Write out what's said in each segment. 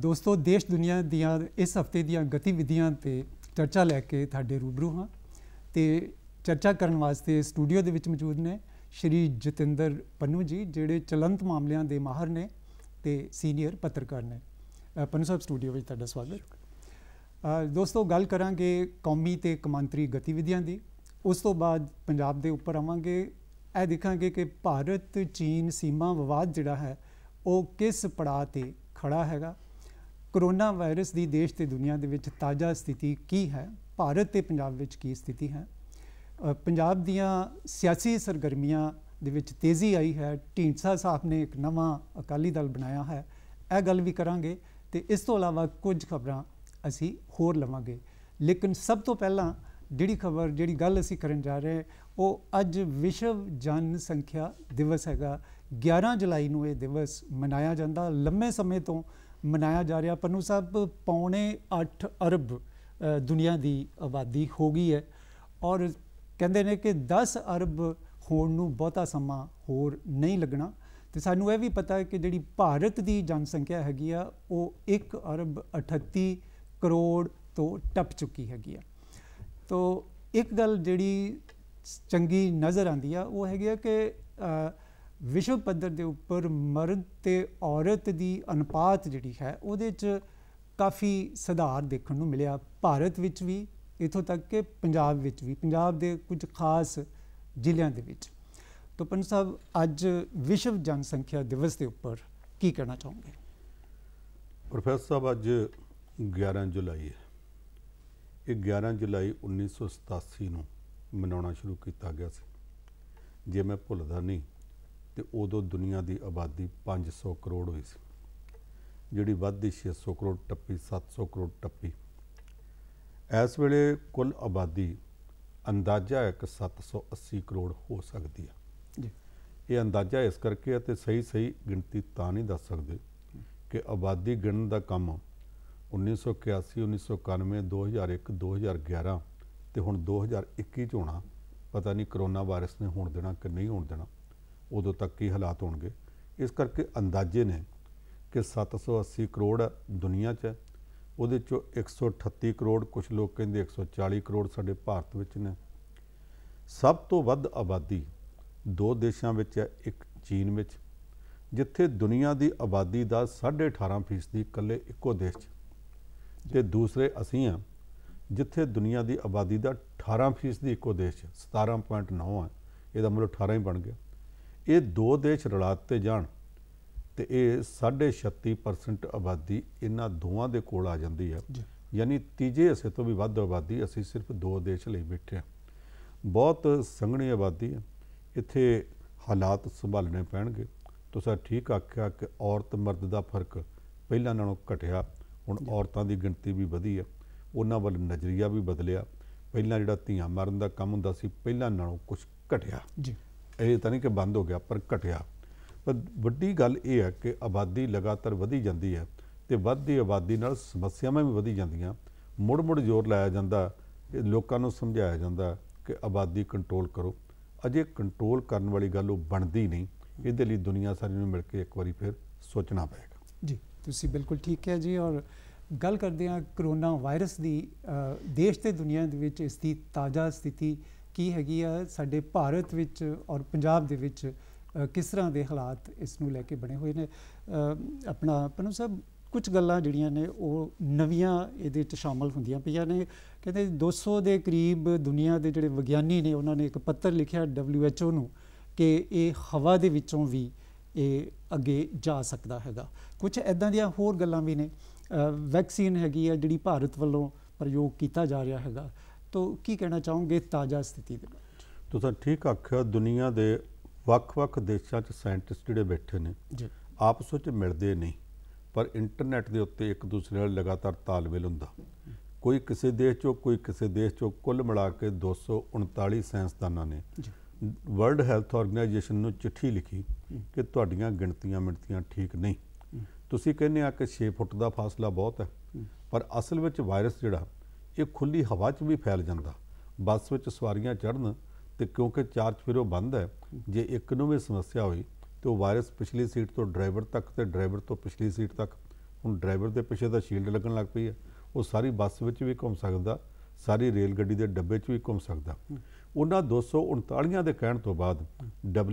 ਦੋਸਤੋ ਦੇਸ਼ ਦੁਨੀਆ ਦੀਆਂ ਇਸ ਹਫਤੇ ਦੀਆਂ ਗਤੀਵਿਧੀਆਂ ਤੇ ਚਰਚਾ ਲੈ ਕੇ ਤੁਹਾਡੇ ਰੂਬਰੂ ਹਾਂ ਤੇ ਚਰਚਾ ਕਰਨ ਵਾਸਤੇ ਸਟੂਡੀਓ ਦੇ ਵਿੱਚ ਮੌਜੂਦ ਨੇ ਸ਼੍ਰੀ ਜਤਿੰਦਰ ਪੰਨੂ ਜੀ ਜਿਹੜੇ ਚਲੰਤ ਮਾਮਲਿਆਂ ਦੇ ਮਾਹਰ ਨੇ ਤੇ ਸੀਨੀਅਰ ਪੱਤਰਕਾਰ ਨੇ ਪੰਨੂ ਸਾਹਿਬ ਸਟੂਡੀਓ ਵਿੱਚ ਤੁਹਾਡਾ ਸਵਾਗਤ ਦੋਸਤੋ ਗੱਲ ਕਰਾਂਗੇ ਕੌਮੀ ਤੇ ਕਮਾਂਤਰੀ ਗਤੀਵਿਧੀਆਂ ਦੀ ਉਸ ਤੋਂ ਬਾਅਦ ਪੰਜਾਬ ਦੇ ਉੱਪਰ ਆਵਾਂਗੇ ਇਹ ਦੇਖਾਂਗੇ ਕਿ ਭਾਰਤ ਚੀਨ ਸੀਮਾ ਵਿਵਾਦ ਜਿਹੜਾ ਹੈ ਉਹ ਕਿਸ ਪੜਾਅ ਤੇ ਖੜਾ ਹੈਗਾ ਕਰੋਨਾ ਵਾਇਰਸ ਦੀ ਦੇਸ਼ ਤੇ ਦੁਨੀਆ ਦੇ ਵਿੱਚ ਤਾਜ਼ਾ ਸਥਿਤੀ ਕੀ ਹੈ ਭਾਰਤ ਤੇ ਪੰਜਾਬ ਵਿੱਚ ਕੀ ਸਥਿਤੀ ਹੈ ਪੰਜਾਬ ਦੀਆਂ ਸਿਆਸੀ ਸਰਗਰਮੀਆਂ ਦੇ ਵਿੱਚ ਤੇਜ਼ੀ ਆਈ ਹੈ ਢੀਂਡਸਾ ਸਾਹਿਬ ਨੇ ਇੱਕ ਨਵਾਂ ਅਕਾਲੀ ਦਲ ਬਣਾਇਆ ਹੈ ਇਹ ਗੱਲ ਵੀ ਕਰਾਂਗੇ ਤੇ ਇਸ ਤੋਂ ਇਲਾਵਾ ਕੁਝ ਖਬਰਾਂ ਅਸੀਂ ਹੋਰ ਲਵਾਂਗੇ ਲੇਕਿਨ ਸਭ ਤੋਂ ਪਹਿਲਾਂ ਜਿਹੜੀ ਖਬਰ ਜਿਹੜੀ ਗੱਲ ਅਸੀਂ ਕਰਨ ਜਾ ਰਹੇ ਉਹ ਅੱਜ ਵਿਸ਼ਵ ਜਨਸੰਖਿਆ ਦਿਵਸ ਹੈਗਾ 11 ਜੁਲਾਈ ਨੂੰ ਇਹ ਦਿਵਸ ਮਨਾਇਆ ਜਾਂਦਾ ਲੰਮੇ ਸਮੇਂ ਤੋਂ ਮਨਾਇਆ ਜਾ ਰਿਹਾ ਪੰਨੂ ਸਾਹਿਬ ਪੌਣੇ 8 ਅਰਬ ਦੁਨੀਆ ਦੀ ਆਬਾਦੀ ਹੋ ਗਈ ਹੈ ਔਰ ਕਹਿੰਦੇ ਨੇ ਕਿ 10 ਅਰਬ ਹੋਣ ਨੂੰ ਬਹੁਤਾ ਸਮਾਂ ਹੋਰ ਨਹੀਂ ਲੱਗਣਾ ਤੇ ਸਾਨੂੰ ਇਹ ਵੀ ਪਤਾ ਹੈ ਕਿ ਜਿਹੜੀ ਭਾਰਤ ਦੀ ਜਨਸੰਖਿਆ ਹੈਗੀ ਆ ਉਹ 1 ਅਰਬ 38 ਕਰੋੜ ਤੋਂ ਟੱਪ ਚੁੱਕੀ ਹੈਗੀ ਆ ਤੋਂ ਇੱਕ ਗੱਲ ਜਿਹੜੀ ਚੰਗੀ ਨਜ਼ਰ ਆਂਦੀ ਆ ਉਹ ਹੈਗੀ ਆ ਕਿ ਵਿਸ਼ਵ ਪੱਧਰ ਦੇ ਉੱਪਰ ਮਰਦ ਤੇ ਔਰਤ ਦੀ ਅਨੁਪਾਤ ਜਿਹੜੀ ਹੈ ਉਹਦੇ 'ਚ ਕਾਫੀ ਸੁਧਾਰ ਦੇਖਣ ਨੂੰ ਮਿਲਿਆ ਭਾਰਤ ਵਿੱਚ ਵੀ ਇਥੋਂ ਤੱਕ ਕਿ ਪੰਜਾਬ ਵਿੱਚ ਵੀ ਪੰਜਾਬ ਦੇ ਕੁਝ ਖਾਸ ਜ਼ਿਲ੍ਹਿਆਂ ਦੇ ਵਿੱਚ ਤੋਂ ਪੰਨ ਸਾਹਿਬ ਅੱਜ ਵਿਸ਼ਵ ਜਨਸੰਖਿਆ ਦਿਵਸ ਦੇ ਉੱਪਰ ਕੀ ਕਰਨਾ ਚਾਹੋਗੇ ਪ੍ਰੋਫੈਸਰ ਸਾਹਿਬ ਅੱਜ 11 ਜੁਲਾਈ ਹੈ ਇਹ 11 ਜੁਲਾਈ 1987 ਨੂੰ ਮਨਾਉਣਾ ਸ਼ੁਰੂ ਕੀਤਾ ਗਿਆ ਸੀ ਜੇ ਮੈਂ ਭੁੱਲਦਾ ਨਹੀਂ ਤੇ ਉਦੋਂ ਦੁਨੀਆ ਦੀ ਆਬਾਦੀ 500 ਕਰੋੜ ਹੋਈ ਸੀ ਜਿਹੜੀ ਵੱਧਦੀ 600 ਕਰੋੜ ਟੱਪੀ 700 ਕਰੋੜ ਟੱਪੀ ਇਸ ਵੇਲੇ ਕੁੱਲ ਆਬਾਦੀ ਅੰਦਾਜ਼ਾ ਹੈ ਕਿ 780 ਕਰੋੜ ਹੋ ਸਕਦੀ ਹੈ ਜੀ ਇਹ ਅੰਦਾਜ਼ਾ ਇਸ ਕਰਕੇ ਹੈ ਤੇ ਸਹੀ ਸਹੀ ਗਿਣਤੀ ਤਾਂ ਨਹੀਂ ਦੱਸ ਸਕਦੇ ਕਿ ਆਬਾਦੀ ਗਿਣਨ ਦਾ ਕੰਮ 1981 1991 2001 2011 ਤੇ ਹੁਣ 2021 ਚ ਹੋਣਾ ਪਤਾ ਨਹੀਂ ਕਰੋਨਾ ਵਾਇਰਸ ਨੇ ਹੋਣ ਦੇਣਾ ਕਿ ਨਹੀਂ ਹੋਣ ਦੇਣਾ ਉਦੋਂ ਤੱਕ ਕੀ ਹਾਲਾਤ ਹੋਣਗੇ ਇਸ ਕਰਕੇ ਅੰਦਾਜ਼ੇ ਨੇ ਕਿ 780 ਕਰੋੜ ਦੁਨੀਆ 'ਚ ਉਹਦੇ ਚੋਂ 138 ਕਰੋੜ ਕੁਝ ਲੋਕ ਕਹਿੰਦੇ 140 ਕਰੋੜ ਸਾਡੇ ਭਾਰਤ ਵਿੱਚ ਨੇ ਸਭ ਤੋਂ ਵੱਧ ਆਬਾਦੀ ਦੋ ਦੇਸ਼ਾਂ ਵਿੱਚ ਹੈ ਇੱਕ ਚੀਨ ਵਿੱਚ ਜਿੱਥੇ ਦੁਨੀਆ ਦੀ ਆਬਾਦੀ ਦਾ 18.5% ਇਕੱਲੇ ਇੱਕੋ ਦੇਸ਼ 'ਚ ਤੇ ਦੂਸਰੇ ਅਸੀਂ ਆ ਜਿੱਥੇ ਦੁਨੀਆ ਦੀ ਆਬਾਦੀ ਦਾ 18% ਇੱਕੋ ਦੇਸ਼ 17.9 ਹੈ ਇਹਦਾ ਮਤਲਬ 18 ਹੀ ਬਣ ਗਿਆ ਇਹ ਦੋ ਦੇਸ਼ ਰਲਾਤੇ ਜਾਣ ਤੇ ਇਹ 36% ਆਬਾਦੀ ਇਹਨਾਂ ਦੋਵਾਂ ਦੇ ਕੋਲ ਆ ਜਾਂਦੀ ਹੈ ਯਾਨੀ ਤੀਜੇ ਹਿੱਸੇ ਤੋਂ ਵੀ ਵੱਧ ਆਬਾਦੀ ਅਸੀਂ ਸਿਰਫ ਦੋ ਦੇਸ਼ ਲਈ ਬੈਠੇ ਹਾਂ ਬਹੁਤ ਸੰਘਣੀ ਆਬਾਦੀ ਹੈ ਇੱਥੇ ਹਾਲਾਤ ਸੰਭਾਲਣੇ ਪੈਣਗੇ ਤੁਸੀਂ ਠੀਕ ਆਖਿਆ ਕਿ ਔਰਤ ਮਰਦ ਦਾ ਫਰਕ ਪਹਿਲਾਂ ਨਾਲੋਂ ਘਟਿਆ ਹੁਣ ਔਰਤਾਂ ਦੀ ਗਿਣਤੀ ਵੀ ਵਧੀ ਹੈ ਉਹਨਾਂ ਵੱਲ ਨਜ਼ਰੀਆ ਵੀ ਬਦਲਿਆ ਪਹਿਲਾਂ ਜਿਹੜਾ ਧੀਆਂ ਮਾਰਨ ਦਾ ਕੰਮ ਹੁੰਦਾ ਸੀ ਪਹਿਲਾਂ ਨਾਲੋਂ ਕੁਝ ਘਟਿਆ ਜੀ ਇਹ ਤਾਂ ਨਹੀਂ ਕਿ ਬੰਦ ਹੋ ਗਿਆ ਪਰ ਘਟਿਆ ਪਰ ਵੱਡੀ ਗੱਲ ਇਹ ਹੈ ਕਿ ਆਬਾਦੀ ਲਗਾਤਾਰ ਵਧੀ ਜਾਂਦੀ ਹੈ ਤੇ ਵੱਧਦੀ ਆਬਾਦੀ ਨਾਲ ਸਮੱਸਿਆਵਾਂ ਵੀ ਵਧੀ ਜਾਂਦੀਆਂ ਮੁੜ-ਮੁੜ ਜ਼ੋਰ ਲਾਇਆ ਜਾਂਦਾ ਲੋਕਾਂ ਨੂੰ ਸਮਝਾਇਆ ਜਾਂਦਾ ਕਿ ਆਬਾਦੀ ਕੰਟਰੋਲ ਕਰੋ ਅਜੇ ਕੰਟਰੋਲ ਕਰਨ ਵਾਲੀ ਗੱਲ ਉਹ ਬਣਦੀ ਨਹੀਂ ਇਹਦੇ ਲਈ ਦੁਨੀਆ ਸਾਰੀ ਨੂੰ ਮਿਲ ਕੇ ਇੱਕ ਵਾਰੀ ਫਿਰ ਸੋਚਣਾ ਪਏਗਾ ਜੀ ਤੁਸੀਂ ਬਿਲਕੁਲ ਠੀਕ ਹੈ ਜੀ ਔਰ ਗੱਲ ਕਰਦੇ ਹਾਂ ਕਰੋਨਾ ਵਾਇਰਸ ਦੀ ਦੇਸ਼ ਤੇ ਦੁਨੀਆ ਦੇ ਵਿੱਚ ਇਸ ਦੀ ਤਾਜ਼ਾ ਸਥਿਤੀ ਕੀ ਹੈਗੀ ਆ ਸਾਡੇ ਭਾਰਤ ਵਿੱਚ ਔਰ ਪੰਜਾਬ ਦੇ ਵਿੱਚ ਕਿਸ ਤਰ੍ਹਾਂ ਦੇ ਹਾਲਾਤ ਇਸ ਨੂੰ ਲੈ ਕੇ ਬਣੇ ਹੋਏ ਨੇ ਆਪਣਾ ਪਨੂ ਸਾਹਿਬ ਕੁਝ ਗੱਲਾਂ ਜਿਹੜੀਆਂ ਨੇ ਉਹ ਨਵੀਆਂ ਇਹਦੇ ਵਿੱਚ ਸ਼ਾਮਲ ਹੁੰਦੀਆਂ ਪਈਆਂ ਨੇ ਕਹਿੰਦੇ 200 ਦੇ ਕਰੀਬ ਦੁਨੀਆ ਦੇ ਜਿਹੜੇ ਵਿਗਿਆਨੀ ਨੇ ਉਹਨਾਂ ਨੇ ਇੱਕ ਪੱਤਰ ਲਿਖਿਆ WHO ਨੂੰ ਕਿ ਇਹ ਹਵਾ ਦੇ ਵਿੱਚੋਂ ਵੀ ਇਹ ਅੱਗੇ ਜਾ ਸਕਦਾ ਹੈਗਾ ਕੁਝ ਐਦਾਂ ਦੀਆਂ ਹੋਰ ਗੱਲਾਂ ਵੀ ਨੇ ਵੈਕਸੀਨ ਹੈਗੀ ਆ ਜਿਹੜੀ ਭਾਰਤ ਵੱਲੋਂ ਪ੍ਰਯੋਗ ਕੀਤਾ ਜਾ ਰਿਹਾ ਹੈਗਾ ਤੋਂ ਕੀ ਕਹਿਣਾ ਚਾਹੋਗੇ ਤਾਜ਼ਾ ਸਥਿਤੀ ਦੇ ਬਾਰੇ ਤੁਸੀਂ ਠੀਕ ਆਖਿਆ ਦੁਨੀਆ ਦੇ ਵੱਖ-ਵੱਖ ਦੇਸ਼ਾਂ 'ਚ ਸਾਇੰਟਿਸਟ ਜਿਹੜੇ ਬੈਠੇ ਨੇ ਜੀ ਆਪਸ ਵਿੱਚ ਮਿਲਦੇ ਨਹੀਂ ਪਰ ਇੰਟਰਨੈਟ ਦੇ ਉੱਤੇ ਇੱਕ ਦੂਸਰੇ ਨਾਲ ਲਗਾਤਾਰ ਤਾਲਮੇਲ ਹੁੰਦਾ ਕੋਈ ਕਿਸੇ ਦੇਸ਼ ਚੋਂ ਕੋਈ ਕਿਸੇ ਦੇਸ਼ ਚੋਂ ਕੁੱਲ ਮਿਲਾ ਕੇ 239 ਸਾਇੰਸਦਾਨਾਂ ਨੇ ਜੀ ਵਰਲਡ ਹੈਲਥ ਆਰਗੇਨਾਈਜੇਸ਼ਨ ਨੂੰ ਚਿੱਠੀ ਲਿਖੀ ਕਿ ਤੁਹਾਡੀਆਂ ਗਿਣਤੀਆਂ ਮਿਣਤੀਆਂ ਠੀਕ ਨਹੀਂ ਤੁਸੀਂ ਕਹਿੰਦੇ ਆ ਕਿ 6 ਫੁੱਟ ਦਾ ਫਾਸਲਾ ਬਹੁਤ ਹੈ ਪਰ ਅਸਲ ਵਿੱਚ ਵਾਇਰਸ ਜਿਹੜਾ ਇਹ ਖੁੱਲੀ ਹਵਾ 'ਚ ਵੀ ਫੈਲ ਜਾਂਦਾ ਬੱਸ ਵਿੱਚ ਸਵਾਰੀਆਂ ਚੜਨ ਤੇ ਕਿਉਂਕਿ ਚਾਰ ਚਫੇਰੋ ਬੰਦ ਹੈ ਜੇ ਇੱਕ ਨੂੰ ਵੀ ਸਮੱਸਿਆ ਹੋਈ ਤੇ ਉਹ ਵਾਇਰਸ ਪਿਛਲੀ ਸੀਟ ਤੋਂ ਡਰਾਈਵਰ ਤੱਕ ਤੇ ਡਰਾਈਵਰ ਤੋਂ ਪਿਛਲੀ ਸੀਟ ਤੱਕ ਹੁਣ ਡਰਾਈਵਰ ਦੇ ਪਿੱਛੇ ਦਾ ਸ਼ੀਲਡ ਲੱਗਣ ਲੱਗ ਪਈ ਹੈ ਉਹ ਸਾਰੀ ਬੱਸ ਵਿੱਚ ਵੀ ਘੁੰਮ ਸਕਦਾ ਸਾਰੀ ਰੇਲ ਗੱਡੀ ਦੇ ਡੱਬੇ 'ਚ ਵੀ ਘੁੰਮ ਸਕਦਾ ਉਹਨਾਂ 239 ਦੇ ਕਹਿਣ ਤੋਂ ਬਾਅਦ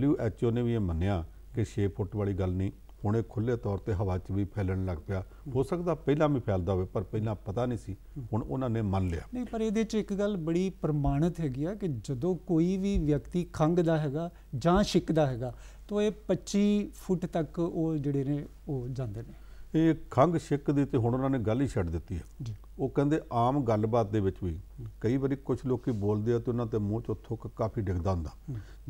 WHO ਨੇ ਵੀ ਇਹ ਮੰਨਿਆ ਕਿ 6 ਫੁੱਟ ਵਾਲੀ ਗੱਲ ਨਹੀਂ ਹੁਣ ਇਹ ਖੁੱਲੇ ਤੌਰ ਤੇ ਹਵਾ 'ਚ ਵੀ ਫੈਲਣ ਲੱਗ ਪਿਆ ਹੋ ਸਕਦਾ ਪਹਿਲਾਂ ਵੀ ਫੈਲਦਾ ਹੋਵੇ ਪਰ ਪਹਿਲਾਂ ਪਤਾ ਨਹੀਂ ਸੀ ਹੁਣ ਉਹਨਾਂ ਨੇ ਮੰਨ ਲਿਆ ਨਹੀਂ ਪਰ ਇਹਦੇ 'ਚ ਇੱਕ ਗੱਲ ਬੜੀ ਪ੍ਰਮਾਣਿਤ ਹੈਗੀ ਆ ਕਿ ਜਦੋਂ ਕੋਈ ਵੀ ਵਿਅਕਤੀ ਖੰਗਦਾ ਹੈਗਾ ਜਾਂ ਛਿੱਕਦਾ ਹੈਗਾ ਤਾਂ ਇਹ 25 ਫੁੱਟ ਤੱਕ ਉਹ ਜਿਹੜੇ ਨੇ ਉਹ ਜਾਂਦੇ ਨੇ ਇਹ ਖੰਗ ਛਿੱਕ ਦੀ ਤੇ ਹੁਣ ਉਹਨਾਂ ਨੇ ਗੱਲ ਹੀ ਛੱਡ ਦਿੱਤੀ ਹੈ ਜੀ ਉਹ ਕਹਿੰਦੇ ਆਮ ਗੱਲਬਾਤ ਦੇ ਵਿੱਚ ਵੀ ਕਈ ਵਾਰੀ ਕੁਝ ਲੋਕੀ ਬੋਲਦੇ ਆ ਤੇ ਉਹਨਾਂ ਤੇ ਮੂੰਹ ਚੋਂ ਥੁੱਕ ਕਾਫੀ ਡਿੱਗਦਾ ਹੁੰਦਾ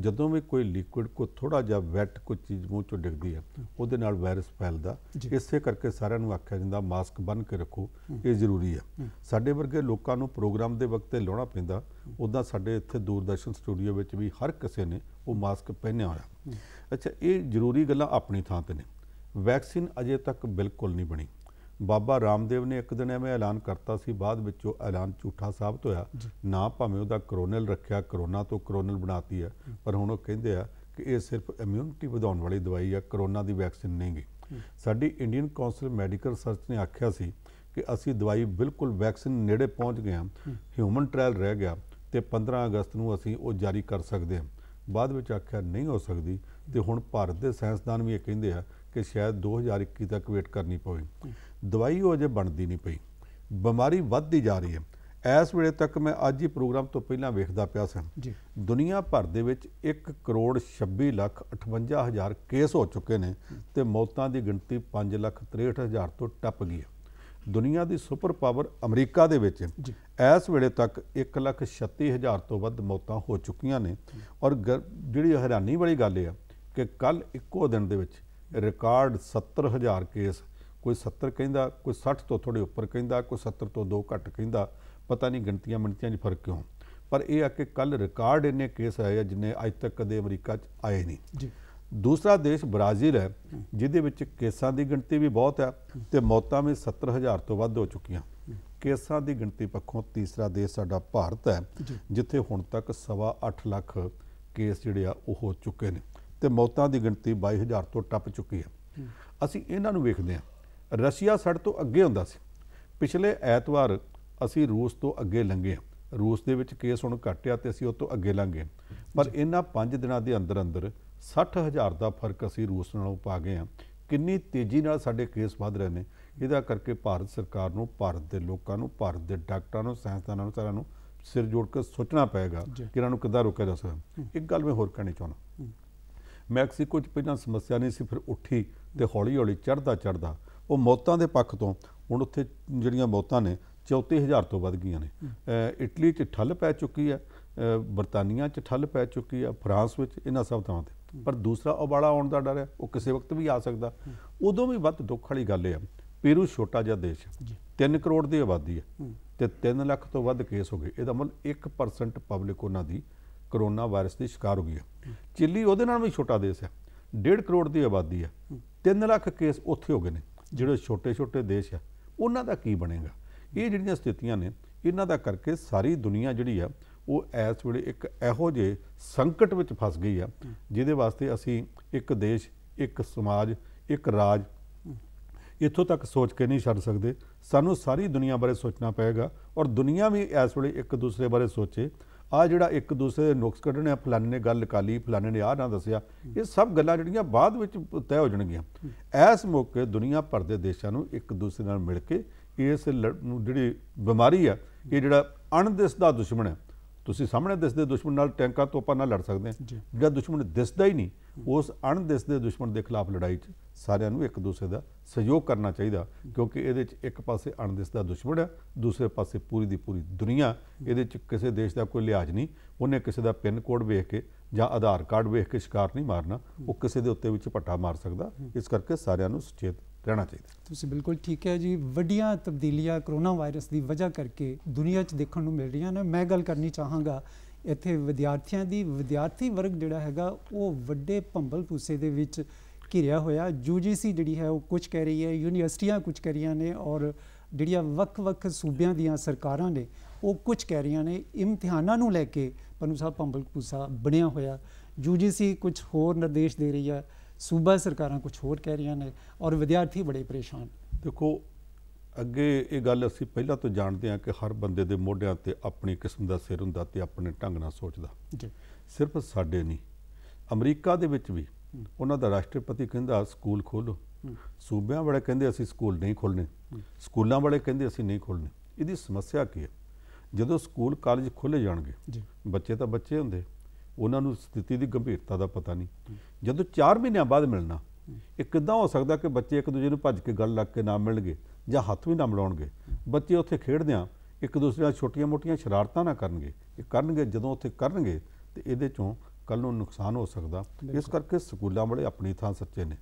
ਜਦੋਂ ਵੀ ਕੋਈ ਲਿਕੁਇਡ ਕੋ ਥੋੜਾ ਜਿਹਾ ਵੈਟ ਕੋਈ ਚੀਜ਼ ਮੂੰਹ ਚੋਂ ਡਿੱਗਦੀ ਹੈ ਉਹਦੇ ਨਾਲ ਵਾਇਰਸ ਫੈਲਦਾ ਇਸੇ ਕਰਕੇ ਸਾਰਿਆਂ ਨੂੰ ਆਖਿਆ ਜਾਂਦਾ ਮਾਸਕ ਬੰਨ ਕੇ ਰੱਖੋ ਇਹ ਜ਼ਰੂਰੀ ਹੈ ਸਾਡੇ ਵਰਗੇ ਲੋਕਾਂ ਨੂੰ ਪ੍ਰੋਗਰਾਮ ਦੇ ਵਕਤ ਤੇ ਲਾਉਣਾ ਪੈਂਦਾ ਉਦਾਂ ਸਾਡੇ ਇੱਥੇ ਦੂਰਦਰਸ਼ਨ ਸਟੂਡੀਓ ਵਿੱਚ ਵੀ ਹਰ ਕਿਸੇ ਨੇ ਉਹ ਮਾਸਕ ਪਹਿਨਿਆ ਹੋਇਆ ਅੱਛਾ ਇਹ ਜ਼ਰੂਰੀ ਗੱਲਾਂ ਆਪਣੀ ਥਾਂ ਤੇ ਨੇ ਵੈਕਸੀਨ ਅਜੇ ਤੱਕ ਬਿਲਕੁਲ ਨਹੀਂ ਬਣੀ ਬਾਬਾ ਰਾਮਦੇਵ ਨੇ ਇੱਕ ਦਿਨ ਐਵੇਂ ਐਲਾਨ ਕਰਤਾ ਸੀ ਬਾਅਦ ਵਿੱਚ ਉਹ ਐਲਾਨ ਝੂਠਾ ਸਾਬਤ ਹੋਇਆ ਨਾ ਭਾਵੇਂ ਉਹਦਾ ਕਰੋਨਲ ਰੱਖਿਆ ਕਰੋਨਾ ਤੋਂ ਕਰੋਨਲ ਬਣਾਤੀ ਹੈ ਪਰ ਹੁਣ ਉਹ ਕਹਿੰਦੇ ਆ ਕਿ ਇਹ ਸਿਰਫ ਇਮਿਊਨਿਟੀ ਵਧਾਉਣ ਵਾਲੀ ਦਵਾਈ ਆ ਕਰੋਨਾ ਦੀ ਵੈਕਸੀਨ ਨਹੀਂ ਗੀ ਸਾਡੀ ਇੰਡੀਅਨ ਕਾਉਂਸਲ ਮੈਡੀਕਲ ਰਿਸਰਚ ਨੇ ਆਖਿਆ ਸੀ ਕਿ ਅਸੀਂ ਦਵਾਈ ਬਿਲਕੁਲ ਵੈਕਸੀਨ ਨੇੜੇ ਪਹੁੰਚ ਗਏ ਹਾਂ ਹਿਊਮਨ ਟ੍ਰਾਇਲ ਰਹਿ ਗਿਆ ਤੇ 15 ਅਗਸਤ ਨੂੰ ਅਸੀਂ ਉਹ ਜਾਰੀ ਕਰ ਸਕਦੇ ਹਾਂ ਬਾਅਦ ਵਿੱਚ ਆਖਿਆ ਨਹੀਂ ਹੋ ਸਕਦੀ ਤੇ ਹੁਣ ਭਾਰਤ ਦੇ ਸਾਇੰਸਦਾਨ ਵੀ ਇਹ ਕਹਿੰਦੇ ਆ ਕਿ ਸ਼ਾਇਦ 2021 ਤੱਕ ਵੇਟ ਕਰਨੀ ਪਵੇ ਦਵਾਈ ਉਹ ਜੇ ਬਣਦੀ ਨਹੀਂ ਪਈ ਬਿਮਾਰੀ ਵੱਧਦੀ ਜਾ ਰਹੀ ਹੈ ਇਸ ਵੇਲੇ ਤੱਕ ਮੈਂ ਅੱਜ ਹੀ ਪ੍ਰੋਗਰਾਮ ਤੋਂ ਪਹਿਲਾਂ ਵੇਖਦਾ ਪਿਆ ਸਾਂ ਜੀ ਦੁਨੀਆ ਭਰ ਦੇ ਵਿੱਚ 1 ਕਰੋੜ 26 ਲੱਖ 58 ਹਜ਼ਾਰ ਕੇਸ ਹੋ ਚੁੱਕੇ ਨੇ ਤੇ ਮੌਤਾਂ ਦੀ ਗਿਣਤੀ 5 ਲੱਖ 63 ਹਜ਼ਾਰ ਤੋਂ ਟੱਪ ਗਈ ਹੈ ਦੁਨੀਆ ਦੀ ਸੁਪਰ ਪਾਵਰ ਅਮਰੀਕਾ ਦੇ ਵਿੱਚ ਇਸ ਵੇਲੇ ਤੱਕ 1 ਲੱਖ 36 ਹਜ਼ਾਰ ਤੋਂ ਵੱਧ ਮੌਤਾਂ ਹੋ ਚੁੱਕੀਆਂ ਨੇ ਔਰ ਜਿਹੜੀ ਹੈਰਾਨੀ ਵਾਲੀ ਗੱਲ ਹੈ ਕਿ ਕੱਲ ਇੱਕੋ ਦਿਨ ਦੇ ਵਿੱਚ ਰਿਕਾਰਡ 70 ਹਜ਼ਾਰ ਕੇਸ ਕੋਈ 70 ਕਹਿੰਦਾ ਕੋਈ 60 ਤੋਂ ਥੋੜੇ ਉੱਪਰ ਕਹਿੰਦਾ ਕੋਈ 70 ਤੋਂ 2 ਘੱਟ ਕਹਿੰਦਾ ਪਤਾ ਨਹੀਂ ਗਿਣਤੀਆਂ ਮਿੰਟੀਆਂ 'ਚ ਫਰਕ ਕਿਉਂ ਪਰ ਇਹ ਆ ਕਿ ਕੱਲ ਰਿਕਾਰਡ ਇੰਨੇ ਕੇਸ ਆਏ ਆ ਜਿੰਨੇ ਅੱਜ ਤੱਕ ਕਦੇ ਅਮਰੀਕਾ 'ਚ ਆਏ ਨਹੀਂ ਜੀ ਦੂਸਰਾ ਦੇਸ਼ ਬ੍ਰਾਜ਼ੀਲ ਹੈ ਜਿਹਦੇ ਵਿੱਚ ਕੇਸਾਂ ਦੀ ਗਿਣਤੀ ਵੀ ਬਹੁਤ ਹੈ ਤੇ ਮੌਤਾਂ ਵੀ 70000 ਤੋਂ ਵੱਧ ਹੋ ਚੁੱਕੀਆਂ ਕੇਸਾਂ ਦੀ ਗਿਣਤੀ ਪੱਖੋਂ ਤੀਸਰਾ ਦੇਸ਼ ਸਾਡਾ ਭਾਰਤ ਹੈ ਜਿੱਥੇ ਹੁਣ ਤੱਕ 8.5 ਲੱਖ ਕੇਸ ਜਿਹੜੇ ਆ ਉਹ ਹੋ ਚੁੱਕੇ ਨੇ ਤੇ ਮੌਤਾਂ ਦੀ ਗਿਣਤੀ 22000 ਤੋਂ ਟੱਪ ਚੁੱਕੀ ਹੈ ਅਸੀਂ ਇਹਨਾਂ ਨੂੰ ਵੇਖਦੇ ਹਾਂ ਰਸ਼ੀਆ ਸੜ ਤੋਂ ਅੱਗੇ ਹੁੰਦਾ ਸੀ ਪਿਛਲੇ ਐਤਵਾਰ ਅਸੀਂ ਰੂਸ ਤੋਂ ਅੱਗੇ ਲੰਘੇ ਹਾਂ ਰੂਸ ਦੇ ਵਿੱਚ ਕੇਸ ਹੁਣ ਘਟਿਆ ਤੇ ਅਸੀਂ ਉਹ ਤੋਂ ਅੱਗੇ ਲੰਘੇ ਪਰ ਇਹਨਾਂ 5 ਦਿਨਾਂ ਦੇ ਅੰਦਰ ਅੰਦਰ 60000 ਦਾ ਫਰਕ ਅਸੀਂ ਰੂਸ ਨਾਲੋਂ ਪਾ ਗਏ ਹਾਂ ਕਿੰਨੀ ਤੇਜ਼ੀ ਨਾਲ ਸਾਡੇ ਕੇਸ ਵਧ ਰਹੇ ਨੇ ਇਹਦਾ ਕਰਕੇ ਭਾਰਤ ਸਰਕਾਰ ਨੂੰ ਭਾਰਤ ਦੇ ਲੋਕਾਂ ਨੂੰ ਭਾਰਤ ਦੇ ਡਾਕਟਰਾਂ ਨੂੰ ਸਾਇੰਸਦਾਨਾਂ ਨੂੰ ਸਾਰਿਆਂ ਨੂੰ ਸਿਰ ਜੋੜ ਕੇ ਸੋਚਣਾ ਪਏਗਾ ਕਿ ਇਹਨਾਂ ਨੂੰ ਕਿੱਦਾਂ ਰੋਕਿਆ ਜਾ ਸਕਦਾ ਇੱਕ ਗੱਲ ਮੈਂ ਹੋਰ ਕਹਿਣੀ ਚਾਹੁੰਦਾ ਮੈਕਸੀਕੋ 'ਚ ਪਹਿਲਾਂ ਸਮੱਸਿਆ ਨਹੀਂ ਸੀ ਫਿਰ ਉੱਠੀ ਤੇ ਹੌਲੀ-ਹੌਲੀ ਚੜਦਾ ਚੜਦਾ ਉਹ ਮੌਤਾਂ ਦੇ ਪੱਖ ਤੋਂ ਹੁਣ ਉੱਥੇ ਜਿਹੜੀਆਂ ਮੌਤਾਂ ਨੇ 34000 ਤੋਂ ਵੱਧ ਗਈਆਂ ਨੇ ਇਟਲੀ 'ਚ ਠੱਲ ਪੈ ਚੁੱਕੀ ਹੈ ਬਰਤਾਨੀਆ 'ਚ ਠੱਲ ਪੈ ਚੁੱਕੀ ਹੈ ਫਰਾਂਸ ਵਿੱਚ ਇਹਨਾਂ ਸਭ ਥਾਵਾਂ ਤੇ ਪਰ ਦੂਸਰਾ ਉਬਾਲਾ ਆਉਣ ਦਾ ਡਰ ਹੈ ਉਹ ਕਿਸੇ ਵਕਤ ਵੀ ਆ ਸਕਦਾ ਉਦੋਂ ਵੀ ਵੱਧ ਦੁੱਖ ਵਾਲੀ ਗੱਲ ਹੈ ਪੇਰੂ ਛੋਟਾ ਜਿਹਾ ਦੇਸ਼ ਹੈ 3 ਕਰੋੜ ਦੀ ਆਬਾਦੀ ਹੈ ਤੇ 3 ਲੱਖ ਤੋਂ ਵੱਧ ਕੇਸ ਹੋ ਗਏ ਇਹਦਾ ਮਤਲਬ 1% ਪਬਲਿਕ ਉਹਨਾਂ ਦੀ ਕਰੋਨਾ ਵਾਇਰਸ ਦੀ ਸ਼ਿਕਾਰ ਹੋ ਗਈ ਹੈ ਚਿੱਲੀ ਉਹਦੇ ਨਾਲ ਵੀ ਛੋਟਾ ਦੇਸ਼ ਹੈ 1.5 ਕਰੋੜ ਦੀ ਆਬਾਦੀ ਹੈ 3 ਲੱਖ ਕੇਸ ਉੱਥੇ ਹੋ ਗਏ ਨੇ ਜਿਹੜੇ ਛੋਟੇ-ਛੋਟੇ ਦੇਸ਼ ਆ ਉਹਨਾਂ ਦਾ ਕੀ ਬਣੇਗਾ ਇਹ ਜਿਹੜੀਆਂ ਸਥਿਤੀਆਂ ਨੇ ਇਹਨਾਂ ਦਾ ਕਰਕੇ ਸਾਰੀ ਦੁਨੀਆ ਜਿਹੜੀ ਆ ਉਹ ਇਸ ਵੇਲੇ ਇੱਕ ਇਹੋ ਜਿਹੇ ਸੰਕਟ ਵਿੱਚ ਫਸ ਗਈ ਆ ਜਿਹਦੇ ਵਾਸਤੇ ਅਸੀਂ ਇੱਕ ਦੇਸ਼ ਇੱਕ ਸਮਾਜ ਇੱਕ ਰਾਜ ਇੱਥੋਂ ਤੱਕ ਸੋਚ ਕੇ ਨਹੀਂ ਛੱਡ ਸਕਦੇ ਸਾਨੂੰ ਸਾਰੀ ਦੁਨੀਆ ਬਾਰੇ ਸੋਚਣਾ ਪਏਗਾ ਔਰ ਦੁਨੀਆ ਵੀ ਇਸ ਵੇਲੇ ਇੱਕ ਦੂਸਰੇ ਬਾਰੇ ਸੋਚੇ ਆ ਜਿਹੜਾ ਇੱਕ ਦੂਸਰੇ ਦੇ ਨੁਕਸ ਕੱਢਣੇ ਫਲਾਨੇ ਨੇ ਗੱਲ ਕਾਲੀ ਫਲਾਨੇ ਨੇ ਆਹ ਨਾ ਦੱਸਿਆ ਇਹ ਸਭ ਗੱਲਾਂ ਜਿਹੜੀਆਂ ਬਾਅਦ ਵਿੱਚ ਤੈਅ ਹੋ ਜਾਣਗੀਆਂ ਐਸ ਮੌਕੇ ਦੁਨੀਆ ਭਰ ਦੇ ਦੇਸ਼ਾਂ ਨੂੰ ਇੱਕ ਦੂਸਰੇ ਨਾਲ ਮਿਲ ਕੇ ਇਸ ਜਿਹੜੀ ਬਿਮਾਰੀ ਆ ਇਹ ਜਿਹੜਾ ਦਾ ਦੁਸ਼ਮਣ ਹੈ ਤੁਸੀਂ ਸਾਹਮਣੇ ਦਿਸਦੇ ਦੁਸ਼ਮਣ ਨਾਲ ਟੈਂਕਾਂ ਤੋਪਾਂ ਨਾਲ ਲੜ ਸਕਦੇ ਆ ਜਿਹੜਾ ਦੁਸ਼ਮਣ ਦਿਸਦਾ ਹੀ ਨਹੀਂ ਉਸ ਦੇ ਦੁਸ਼ਮਣ ਦੇ ਖਿਲਾਫ ਲੜਾਈ 'ਚ ਸਾਰਿਆਂ ਨੂੰ ਇੱਕ ਦੂਸਰੇ ਦਾ ਸਹਿਯੋਗ ਕਰਨਾ ਚਾਹੀਦਾ ਕਿਉਂਕਿ ਇਹਦੇ 'ਚ ਇੱਕ ਪਾਸੇ ਦਾ ਦੁਸ਼ਮਣ ਹੈ ਦੂਸਰੇ ਪਾਸੇ ਪੂਰੀ ਦੀ ਪੂਰੀ ਦੁਨੀਆ ਇਹਦੇ 'ਚ ਕਿਸੇ ਦੇਸ਼ ਦਾ ਕੋਈ ਲਿਹਾਜ਼ ਨਹੀਂ ਉਹਨੇ ਕਿਸੇ ਦਾ ਪਿੰਨ ਕੋਡ ਵੇਖ ਕੇ ਜਾਂ ਆਧਾਰ ਕਾਰਡ ਵੇਖ ਕੇ ਸ਼ਿਕਾਰ ਨਹੀਂ ਮਾਰਨਾ ਉਹ ਕਿਸੇ ਦੇ ਉੱਤੇ ਵਿੱਚ ਪੱਟਾ ਮਾਰ ਸਕਦਾ ਇਸ ਕਰਕੇ ਸਾਰਿਆਂ ਨੂੰ ਸੁਚੇਤ ਰਹਿਣਾ ਚਾਹੀਦਾ ਤੁਸੀਂ ਬਿਲਕੁਲ ਠੀਕ ਹੈ ਜੀ ਵੱਡੀਆਂ ਤਬਦੀਲੀਆਂ ਕਰੋਨਾ ਵਾਇਰਸ ਦੀ ਵਜ੍ਹਾ ਕਰਕੇ ਦੁਨੀਆ 'ਚ ਦੇਖਣ ਨੂੰ ਮਿਲ ਰਹੀਆਂ ਨੇ ਮੈਂ ਗੱਲ ਕਰਨੀ ਚਾਹਾਂਗਾ ਇੱਥੇ ਵਿਦਿਆਰਥੀਆਂ ਦੀ ਵਿਦਿਆਰਥੀ ਵਰਗ ਜਿਹੜਾ ਹੈਗਾ ਉਹ ਵੱਡੇ ਭੰਬਲ ਪੂਸੇ ਦੇ ਵਿੱਚ ਘਿਰਿਆ ਹੋਇਆ ਯੂਜੀਸੀ ਜਿਹੜੀ ਹੈ ਉਹ ਕੁਝ ਕਹਿ ਰਹੀ ਹੈ ਯੂਨੀਵਰਸਿਟੀਆਂ ਕੁਝ ਕਹਿ ਰਹੀਆਂ ਨੇ ਔਰ ਜਿਹੜੀਆਂ ਵੱਖ-ਵੱਖ ਸੂਬਿਆਂ ਦੀਆਂ ਸਰਕਾਰਾਂ ਨੇ ਉਹ ਕੁਝ ਕਹਿ ਰਹੀਆਂ ਨੇ ਇਮਤਿਹਾਨਾਂ ਨੂੰ ਲੈ ਕੇ ਪਨੂ ਸਾਹਿਬ ਭੰਬਲ ਪੂਸਾ ਬਣਿਆ ਹੋਇਆ ਯੂਜੀਸੀ ਕੁਝ ਹੋਰ ਨਿਰਦੇਸ਼ ਦੇ ਰਹੀ ਹੈ ਸੂਬਾ ਸਰਕਾਰਾਂ ਕੁਝ ਹੋਰ ਕਹਿ ਰਹੀਆਂ ਨੇ ਔਰ ਵਿਦਿਆਰਥੀ ਬੜੇ ਪਰੇਸ਼ਾਨ ਦੇਖੋ ਅੱਗੇ ਇਹ ਗੱਲ ਅਸੀਂ ਪਹਿਲਾਂ ਤੋਂ ਜਾਣਦੇ ਹਾਂ ਕਿ ਹਰ ਬੰਦੇ ਦੇ ਮੋਢਿਆਂ ਤੇ ਆਪਣੀ ਕਿਸਮ ਦਾ ਸਿਰ ਹੁੰਦਾ ਤੇ ਆਪਣੇ ਢੰਗ ਨਾਲ ਸੋਚਦਾ ਜੀ ਸਿਰਫ ਸਾਡੇ ਨਹੀਂ ਅਮਰੀਕਾ ਦੇ ਵਿੱਚ ਵੀ ਉਹਨਾਂ ਦਾ ਰਾਸ਼ਟਰਪਤੀ ਕਹਿੰਦਾ ਸਕੂਲ ਖੋਲੋ ਸੂਬਿਆਂ ਵਾਲੇ ਕਹਿੰਦੇ ਅਸੀਂ ਸਕੂਲ ਨਹੀਂ ਖੋਲਣੇ ਸਕੂਲਾਂ ਵਾਲੇ ਕਹਿੰਦੇ ਅਸੀਂ ਨਹੀਂ ਖੋਲਣੇ ਇਹਦੀ ਸਮੱਸਿਆ ਕੀ ਹੈ ਜਦੋਂ ਸਕੂਲ ਕਾਲਜ ਖੁੱਲੇ ਜਾਣਗੇ ਬੱਚੇ ਤਾਂ ਬੱਚੇ ਹੁੰਦੇ ਉਹਨਾਂ ਨੂੰ ਸਥਿਤੀ ਦੀ ਗੰਭੀਰਤਾ ਦਾ ਪਤਾ ਨਹੀਂ ਜਦੋਂ 4 ਮਹੀਨਿਆਂ ਬਾਅਦ ਮਿਲਣਾ ਇਹ ਕਿਦਾਂ ਹੋ ਸਕਦਾ ਕਿ ਬੱਚੇ ਇੱਕ ਦੂਜੇ ਨੂੰ ਭੱਜ ਕੇ ਗੱਲ ਲੱਗ ਕੇ ਨਾ ਮਿਲਣਗੇ ਜਾਂ ਹੱਥ ਵੀ ਨਾ ਮਿਲਾਉਣਗੇ ਬੱਚੇ ਉੱਥੇ ਖੇਡਦੇ ਆ ਇੱਕ ਦੂਸਰੇ ਨਾਲ ਛੋਟੀਆਂ-ਮੋਟੀਆਂ ਸ਼ਰਾਰਤਾਂ ਨਾ ਕਰਨਗੇ ਇਹ ਕਰਨਗੇ ਜਦੋਂ ਉੱਥੇ ਕਰਨਗੇ ਤੇ ਇਹਦੇ ਚੋਂ ਕੱਲ ਨੂੰ ਨੁਕਸਾਨ ਹੋ ਸਕਦਾ ਇਸ ਕਰਕੇ ਸਕੂਲਾਂ ਵਾਲੇ ਆਪਣੀ ਥਾਂ ਸੱਚੇ ਨੇ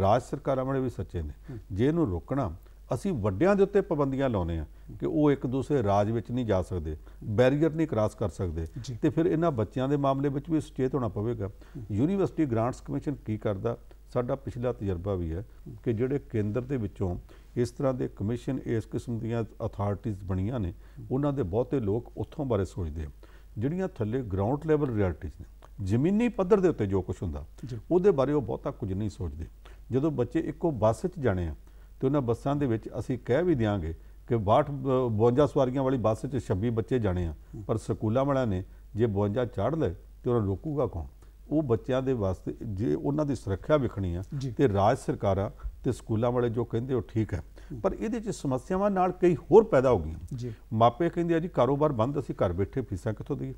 ਰਾਜ ਸਰਕਾਰਾਂ ਵਾਲੇ ਵੀ ਸੱਚੇ ਨੇ ਜੇ ਇਹਨੂੰ ਰੋਕਣਾ ਅਸੀਂ ਵੱਡਿਆਂ ਦੇ ਉੱਤੇ ਪਾਬੰਦੀਆਂ ਲਾਉਨੇ ਆ ਕਿ ਉਹ ਇੱਕ ਦੂਸਰੇ ਰਾਜ ਵਿੱਚ ਨਹੀਂ ਜਾ ਸਕਦੇ ਬੈਰੀਅਰ ਨਹੀਂ ਕ੍ਰਾਸ ਕਰ ਸਕਦੇ ਤੇ ਫਿਰ ਇਹਨਾਂ ਬੱਚਿਆਂ ਦੇ ਮਾਮਲੇ ਵਿੱਚ ਵੀ ਸੁਚੇਤ ਹੋਣਾ ਪਵੇਗਾ ਯੂਨੀਵਰਸਿਟੀ ਗ੍ਰਾਂਟਸ ਕਮਿਸ਼ਨ ਕੀ ਕਰਦਾ ਸਾਡਾ ਪਿਛਲਾ ਤਜਰਬਾ ਵੀ ਹੈ ਕਿ ਜਿਹੜੇ ਕੇਂਦਰ ਦੇ ਵਿੱਚੋਂ ਇਸ ਤਰ੍ਹਾਂ ਦੇ ਕਮਿਸ਼ਨ ਇਸ ਕਿਸਮ ਦੀਆਂ ਅਥਾਰਟੀਆਂ ਬਣੀਆਂ ਨੇ ਉਹਨਾਂ ਦੇ ਬਹੁਤੇ ਲੋਕ ਉੱਥੋਂ ਬਾਰੇ ਸੋਚਦੇ ਆ ਜਿਹੜੀਆਂ ਥੱਲੇ ਗਰਾਊਂਡ ਲੈਵਲ ਰਿਐਲਿਟੀਆਂ ਨੇ ਜ਼ਮੀਨੀ ਪੱਧਰ ਦੇ ਉੱਤੇ ਜੋ ਕੁਝ ਹੁੰਦਾ ਉਹਦੇ ਬਾਰੇ ਉਹ ਬਹੁਤਾ ਕੁਝ ਨਹੀਂ ਸੋਚਦੇ ਜਦੋਂ ਬੱਚੇ ਇੱਕੋ ਬੱਸ 'ਚ ਜਾਣੇ ਆ ਤੇ ਉਹਨਾਂ ਬੱਸਾਂ ਦੇ ਵਿੱਚ ਅਸੀਂ ਕਹਿ ਵੀ ਦਿਆਂਗੇ ਕਿ 62 52 ਸਵਾਰੀਆਂ ਵਾਲੀ ਬੱਸ 'ਚ 26 ਬੱਚੇ ਜਾਣੇ ਆ ਪਰ ਸਕੂਲਾਂ ਵਾਲਿਆਂ ਨੇ ਜੇ 52 ਚੜ੍ਹ ਲਏ ਤੇ ਉਹਨਾਂ ਰੋਕੂਗਾ ਕੌਣ ਉਹ ਬੱਚਿਆਂ ਦੇ ਵਾਸਤੇ ਜੇ ਉਹਨਾਂ ਦੀ ਸੁਰੱਖਿਆ ਵਿਖਣੀ ਆ ਤੇ ਰਾਜ ਸਰਕਾਰਾਂ ਤੇ ਸਕੂਲਾਂ ਵਾਲੇ ਜੋ ਕਹਿੰਦੇ ਉਹ ਠੀਕ ਹੈ ਪਰ ਇਹਦੇ ਚ ਸਮੱਸਿਆਵਾਂ ਨਾਲ ਕਈ ਹੋਰ ਪੈਦਾ ਹੋ ਗਈਆਂ ਮਾਪੇ ਕਹਿੰਦੇ ਆ ਜੀ ਕਾਰੋਬਾਰ ਬੰਦ ਅਸੀਂ ਘਰ ਬੈਠੇ ਫੀਸਾਂ ਕਿੱਥੋਂ ਦੇਈਏ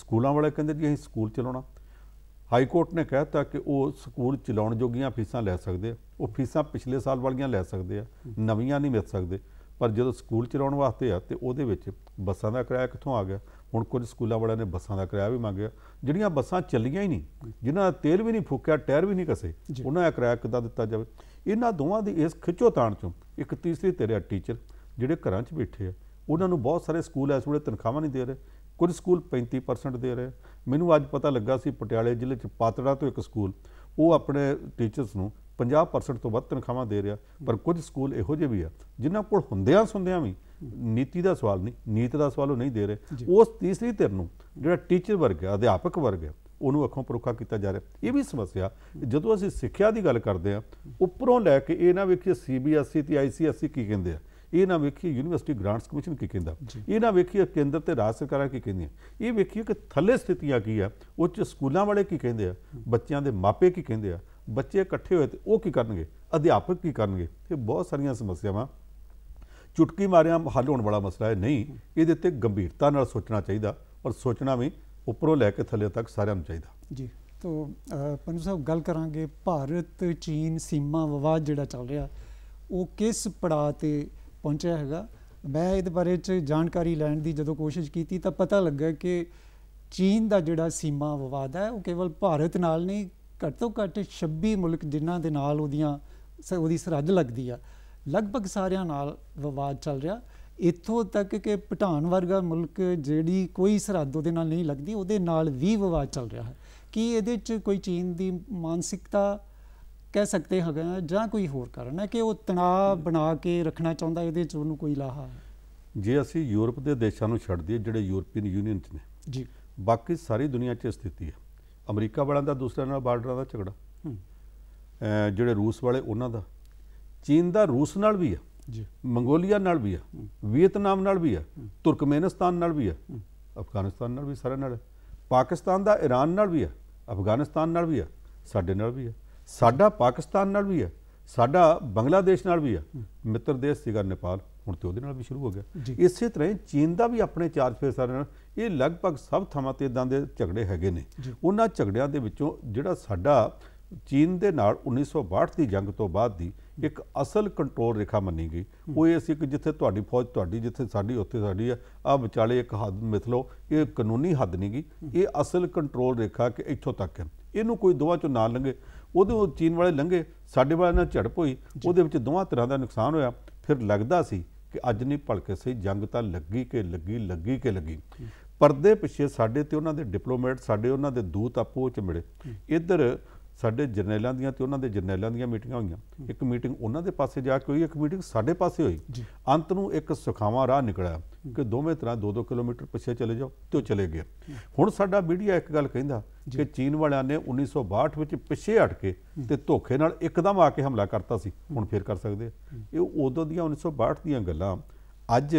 ਸਕੂਲਾਂ ਵਾਲੇ ਕਹਿੰਦੇ ਜੀ ਅਸੀਂ ਸਕੂਲ ਚਲਾਉਣਾ ਹਾਈ ਕੋਰਟ ਨੇ ਕਹਿਤਾ ਕਿ ਉਹ ਸਕੂਲ ਚਲਾਉਣ ਜੋਗੀਆਂ ਫੀਸਾਂ ਲੈ ਸਕਦੇ ਆ ਉਹ ਫੀਸਾਂ ਪਿਛਲੇ ਸਾਲ ਵਾਲੀਆਂ ਲੈ ਸਕਦੇ ਆ ਨਵੀਆਂ ਨਹੀਂ ਮਿਲ ਸਕਦੇ ਪਰ ਜਦੋਂ ਸਕੂਲ ਚਲਾਉਣ ਵਾਸਤੇ ਆ ਤੇ ਉਹਦੇ ਵਿੱਚ ਬੱਸਾਂ ਦਾ ਕਿਰਾਇਆ ਕਿੱਥੋਂ ਆ ਗਿਆ ਹੁਣ ਕੁਝ ਸਕੂਲਾਂ ਵਾਲਿਆਂ ਨੇ ਬੱਸਾਂ ਦਾ ਕਿਰਾਇਆ ਵੀ ਮੰਗਿਆ ਜਿਹੜੀਆਂ ਬੱਸਾਂ ਚੱਲੀਆਂ ਹੀ ਨਹੀਂ ਜਿਨ੍ਹਾਂ ਦਾ ਤੇਲ ਵੀ ਨਹੀਂ ਫੁੱਕਿਆ ਟਾਇਰ ਵੀ ਨਹੀਂ ਕਸੇ ਉਹਨਾਂ ਦਾ ਕਿਰਾਇਆ ਕਿੱਦਾਂ ਦਿੱਤਾ ਜਾਵੇ ਇਹਨਾਂ ਦੋਵਾਂ ਦੀ ਇਸ ਖਿੱਚੋ ਤਾਣ ਚੋਂ ਇੱਕ ਤੀਸਰੀ ਤੇਰੇ ਟੀਚਰ ਜਿਹੜੇ ਘਰਾਂ 'ਚ ਬੈਠੇ ਆ ਉਹਨਾਂ ਨੂੰ ਬਹੁਤ ਸਾਰੇ ਸਕੂਲ ਐਸ ਵੇਲੇ ਤਨਖਾਹਾਂ ਨਹੀਂ ਦੇ ਰਹੇ ਕੁਝ ਸਕੂਲ 35% ਦੇ ਰਹੇ ਮੈਨੂੰ ਅੱਜ ਪਤਾ ਲੱਗਾ ਸੀ ਪਟਿਆਲੇ ਜ਼ਿਲ੍ਹੇ 'ਚ ਪਾਤੜਾ ਤੋਂ ਇੱਕ ਸਕੂਲ ਉਹ ਆਪਣੇ ਟੀਚਰਸ ਨੂੰ 50% ਤੋਂ ਵੱਧ ਤਨਖਾਹਾਂ ਦੇ ਰਿਹਾ ਪਰ ਕੁਝ ਸਕੂਲ ਇਹੋ ਜਿਹੇ ਵੀ ਆ ਜਿਨ੍ਹਾਂ ਕੋਲ ਹੁੰਦਿਆਂ ਸੁੰਦਿਆਂ ਵੀ ਨੀਤੀ ਦਾ ਸਵਾਲ ਨਹੀਂ ਨੀਤ ਦਾ ਸਵਾਲ ਉਹ ਨਹੀਂ ਦੇ ਰਹੇ ਉਸ ਤੀਸਰੀ ਧਿਰ ਨੂੰ ਜਿਹੜਾ ਟੀਚਰ ਵਰਗ ਹੈ ਅਧਿਆਪਕ ਵਰਗ ਹੈ ਉਹਨੂੰ ਅੱਖੋਂ ਪਰੋਖਾ ਕੀਤਾ ਜਾ ਰਿਹਾ ਇਹ ਵੀ ਸਮੱਸਿਆ ਜਦੋਂ ਅਸੀਂ ਸਿੱਖਿਆ ਦੀ ਗੱਲ ਕਰਦੇ ਆ ਉੱਪਰੋਂ ਲੈ ਕੇ ਇਹ ਨਾ ਵੇਖੀਏ ਸੀਬੀਐਸਈ e ਤੇ ਆਈਸੀਐਸਈ e ਕੀ ਕਹਿੰਦੇ ਆ ਇਹ ਨਾ ਵੇਖੀਏ ਯੂਨੀਵਰਸਿਟੀ ਗ੍ਰਾਂਟਸ ਕਮਿਸ਼ਨ ਕੀ ਕਹਿੰਦਾ ਇਹ ਨਾ ਵੇਖੀਏ ਕੇਂਦਰ ਤੇ ਰਾਜ ਸਰਕਾਰਾਂ ਕੀ ਕਹਿੰਦੀਆਂ ਇਹ ਵੇਖੀਏ ਕਿ ਥੱਲੇ ਸਥਿਤੀਆਂ ਕੀ ਆ ਉੱਚ ਸਕੂਲਾਂ ਵਾਲੇ ਕੀ ਕਹਿੰਦੇ ਆ ਬੱਚਿਆਂ ਦੇ ਮਾਪੇ ਕੀ ਕਹਿੰਦੇ ਆ ਬੱਚੇ ਇਕੱਠੇ ਹੋਏ ਤੇ ਉਹ ਕੀ ਕਰਨਗੇ ਅਧਿਆਪਕ ਕੀ ਕਰਨਗੇ ਇਹ ਬਹੁਤ ਸਾਰੀਆਂ ਸਮੱਸਿਆਵਾਂ ਚੁਟਕੀ ਮਾਰਿਆਂ ਹੱਲ ਹੋਣ ਵਾਲਾ ਮਸਲਾ ਹੈ ਨਹੀਂ ਇਹਦੇ ਤੇ ਗੰਭੀਰਤਾ ਨਾਲ ਸੋਚਣਾ ਚਾਹੀਦਾ ਔਰ ਸੋਚਣਾ ਵੀ ਉੱਪਰੋਂ ਲੈ ਕੇ ਥੱਲੇ ਤੱਕ ਸਾਰਿਆਂ ਨੂੰ ਚਾਹੀਦਾ ਜੀ ਤੋਂ ਪੰਜੂ ਸਾਹਿਬ ਗੱਲ ਕਰਾਂਗੇ ਭਾਰਤ ਚੀਨ ਸੀਮਾ ਵਿਵਾਦ ਜਿਹੜਾ ਚੱਲ ਰਿਹਾ ਉਹ ਕਿਸ ਪੜਾਅ ਤੇ ਪਹੁੰਚਿਆ ਹੈਗਾ ਮੈਂ ਇਹਦੇ ਬਾਰੇ ਚ ਜਾਣਕਾਰੀ ਲੈਣ ਦੀ ਜਦੋਂ ਕੋਸ਼ਿਸ਼ ਕੀਤੀ ਤਾਂ ਪਤਾ ਲੱਗਾ ਕਿ ਚੀਨ ਦਾ ਜਿਹੜਾ ਸੀਮਾ ਵਿਵਾਦ ਹੈ ਉਹ ਕੇਵਲ ਭਾਰਤ ਨਾਲ ਨਹੀਂ ਘੱਟੋ ਤੋਂ ਘੱਟ 26 ਮੁਲਕ ਜਿਨ੍ਹਾਂ ਦੇ ਨਾਲ ਉਹਦੀਆਂ ਉਹਦੀ ਸਰਹੱਦ ਲੱਗਦੀ ਆ ਲਗਭਗ ਸਾਰਿਆਂ ਨਾਲ ਵਿਵਾਦ ਚੱਲ ਰਿਹਾ ਇੱਥੋਂ ਤੱਕ ਕਿ ਭਟਾਨ ਵਰਗਾ ਮੁਲਕ ਜਿਹੜੀ ਕੋਈ ਸਰਹੱਦ ਉਹਦੇ ਨਾਲ ਨਹੀਂ ਲੱਗਦੀ ਉਹਦੇ ਨਾਲ ਵੀ ਵਿਵਾਦ ਚੱਲ ਰਿਹਾ ਹੈ ਕੀ ਇਹਦੇ 'ਚ ਕੋਈ ਚੀਨ ਦੀ ਮਾਨਸਿਕਤਾ ਕਹਿ ਸਕਦੇ ਹਾਂ ਜਾਂ ਕੋਈ ਹੋਰ ਕਾਰਨ ਹੈ ਕਿ ਉਹ ਤਣਾਅ ਬਣਾ ਕੇ ਰੱਖਣਾ ਚਾਹੁੰਦਾ ਇਹਦੇ 'ਚ ਉਹਨੂੰ ਕੋਈ ਲਾਹਾ ਜੇ ਅਸੀਂ ਯੂਰਪ ਦੇ ਦੇਸ਼ਾਂ ਨੂੰ ਛੱਡ ਦਈਏ ਜਿਹੜੇ ਯੂਰਪੀਅਨ ਯੂਨੀਅਨ 'ਚ ਨੇ ਜੀ ਬਾਕੀ ਸਾਰੀ ਦੁਨੀਆ 'ਚ ਸਥਿਤੀ ਹੈ ਅਮਰੀਕਾ ਵਾਲਿਆਂ ਦਾ ਦੂਸਰਿਆਂ ਨਾਲ ਬਾਰਡਰਾਂ ਦਾ ਝਗੜਾ ਜਿਹੜੇ ਰੂਸ ਵਾਲੇ ਉਹਨਾਂ ਦਾ ਚੀਨ ਦਾ ਰੂਸ ਨਾਲ ਵੀ ਆ ਜੀ ਮੰਗੋਲੀਆ ਨਾਲ ਵੀ ਆ ਵੀਅਤਨਾਮ ਨਾਲ ਵੀ ਆ ਤੁਰਕਮੇਨਿਸਤਾਨ ਨਾਲ ਵੀ ਆ ਅਫਗਾਨਿਸਤਾਨ ਨਾਲ ਵੀ ਸਾਰੇ ਨਾਲ ਪਾਕਿਸਤਾਨ ਦਾ ਈਰਾਨ ਨਾਲ ਵੀ ਆ ਅਫਗਾਨਿਸਤਾਨ ਨਾਲ ਵੀ ਆ ਸਾਡੇ ਨਾਲ ਵੀ ਆ ਸਾਡਾ ਪਾਕਿਸਤਾਨ ਨਾਲ ਵੀ ਆ ਸਾਡਾ ਬੰਗਲਾਦੇਸ਼ ਨਾਲ ਵੀ ਆ ਮਿੱਤਰ ਦੇਸ਼ ਸੀਗਾ ਨੇਪਾਲ ਹੁਣ ਤੇ ਉਹਦੇ ਨਾਲ ਵੀ ਸ਼ੁਰੂ ਹੋ ਗਿਆ ਇਸੇ ਤਰ੍ਹਾਂ ਚੀਨ ਦਾ ਵੀ ਆਪਣੇ ਚਾਰ ਫੇਸਾਂ ਨਾਲ ਇਹ ਲਗਭਗ ਸਭ ਥਾਵਾਂ ਤੇ ਇਦਾਂ ਦੇ ਝਗੜੇ ਹੈਗੇ ਨੇ ਉਹਨਾਂ ਝਗੜਿਆਂ ਦੇ ਵਿੱਚੋਂ ਜਿਹੜਾ ਸਾਡਾ ਚੀਨ ਦੇ ਨਾਲ 1962 ਦੀ ਜੰਗ ਤੋਂ ਬਾਅਦ ਦੀ ਇੱਕ ਅਸਲ ਕੰਟਰੋਲ ਰੇਖਾ ਮੰਨੀ ਗਈ ਉਹ ਇਹ ਸੀ ਕਿ ਜਿੱਥੇ ਤੁਹਾਡੀ ਫੌਜ ਤੁਹਾਡੀ ਜਿੱਥੇ ਸਾਡੀ ਉੱਥੇ ਸਾਡੀ ਆ ਆ ਵਿਚਾਲੇ ਇੱਕ ਹੱਦ ਮਿਥ ਲੋ ਇਹ ਕਾਨੂੰਨੀ ਹੱਦ ਨਹੀਂ ਗਈ ਇਹ ਅਸਲ ਕੰਟਰੋਲ ਰੇਖਾ ਕਿ ਇੱਥੋਂ ਤੱਕ ਹੈ ਇਹਨੂੰ ਕੋਈ ਦੋਵਾਂ ਚੋਂ ਨਾ ਲੰਘੇ ਉਹਦੇ ਚੀਨ ਵਾਲੇ ਲੰਘੇ ਸਾਡੇ ਵਾਲੇ ਨਾਲ ਝੜਪ ਹੋਈ ਉਹਦੇ ਵਿੱਚ ਦੋਵਾਂ ਤਰ੍ਹਾਂ ਦਾ ਨੁਕਸਾਨ ਹੋਇਆ ਫਿਰ ਲੱਗਦਾ ਸੀ ਕਿ ਅੱਜ ਨਹੀਂ ਭਲਕੇ ਸਹੀ ਜੰਗ ਤਾਂ ਲੱਗੀ ਕਿ ਲੱਗੀ ਲੱਗੀ ਕਿ ਲੱਗੀ ਪਰਦੇ ਪਿੱਛੇ ਸਾਡੇ ਤੇ ਉਹਨਾਂ ਦੇ ਡਿਪਲੋਮੈਟ ਸਾਡੇ ਉਹਨਾਂ ਦੇ ਦੂਤ ਆਪੋ ਵਿੱਚ ਮਿਲੇ ਇੱਧਰ ਸਾਡੇ ਜਰਨੈਲਾਂ ਦੀਆਂ ਤੇ ਉਹਨਾਂ ਦੇ ਜਰਨੈਲਾਂ ਦੀਆਂ ਮੀਟਿੰਗਾਂ ਹੋਈਆਂ ਇੱਕ ਮੀਟਿੰਗ ਉਹਨਾਂ ਦੇ ਪਾਸੇ ਜਾ ਕੇ ਹੋਈ ਇੱਕ ਮੀਟਿੰਗ ਸਾਡੇ ਪਾਸੇ ਹੋਈ ਅੰਤ ਨੂੰ ਇੱਕ ਸੁਖਾਵਾਂ ਰਾਹ ਨਿਕਲਿਆ ਕਿ ਦੋਵੇਂ ਤਰ੍ਹਾਂ 2-2 ਕਿਲੋਮੀਟਰ ਪਿੱਛੇ ਚਲੇ ਜਾਓ ਤੇ ਉਹ ਚਲੇ ਗਏ ਹੁਣ ਸਾਡਾ ਮੀਡੀਆ ਇੱਕ ਗੱਲ ਕਹਿੰਦਾ ਕਿ ਚੀਨ ਵਾਲਿਆਂ ਨੇ 1962 ਵਿੱਚ ਪਿੱਛੇ ਹਟ ਕੇ ਤੇ ਧੋਖੇ ਨਾਲ ਇੱਕਦਮ ਆ ਕੇ ਹਮਲਾ ਕਰਤਾ ਸੀ ਹੁਣ ਫੇਰ ਕਰ ਸਕਦੇ ਇਹ ਉਦੋਂ ਦੀਆਂ 1962 ਦੀਆਂ ਗੱਲਾਂ ਅੱਜ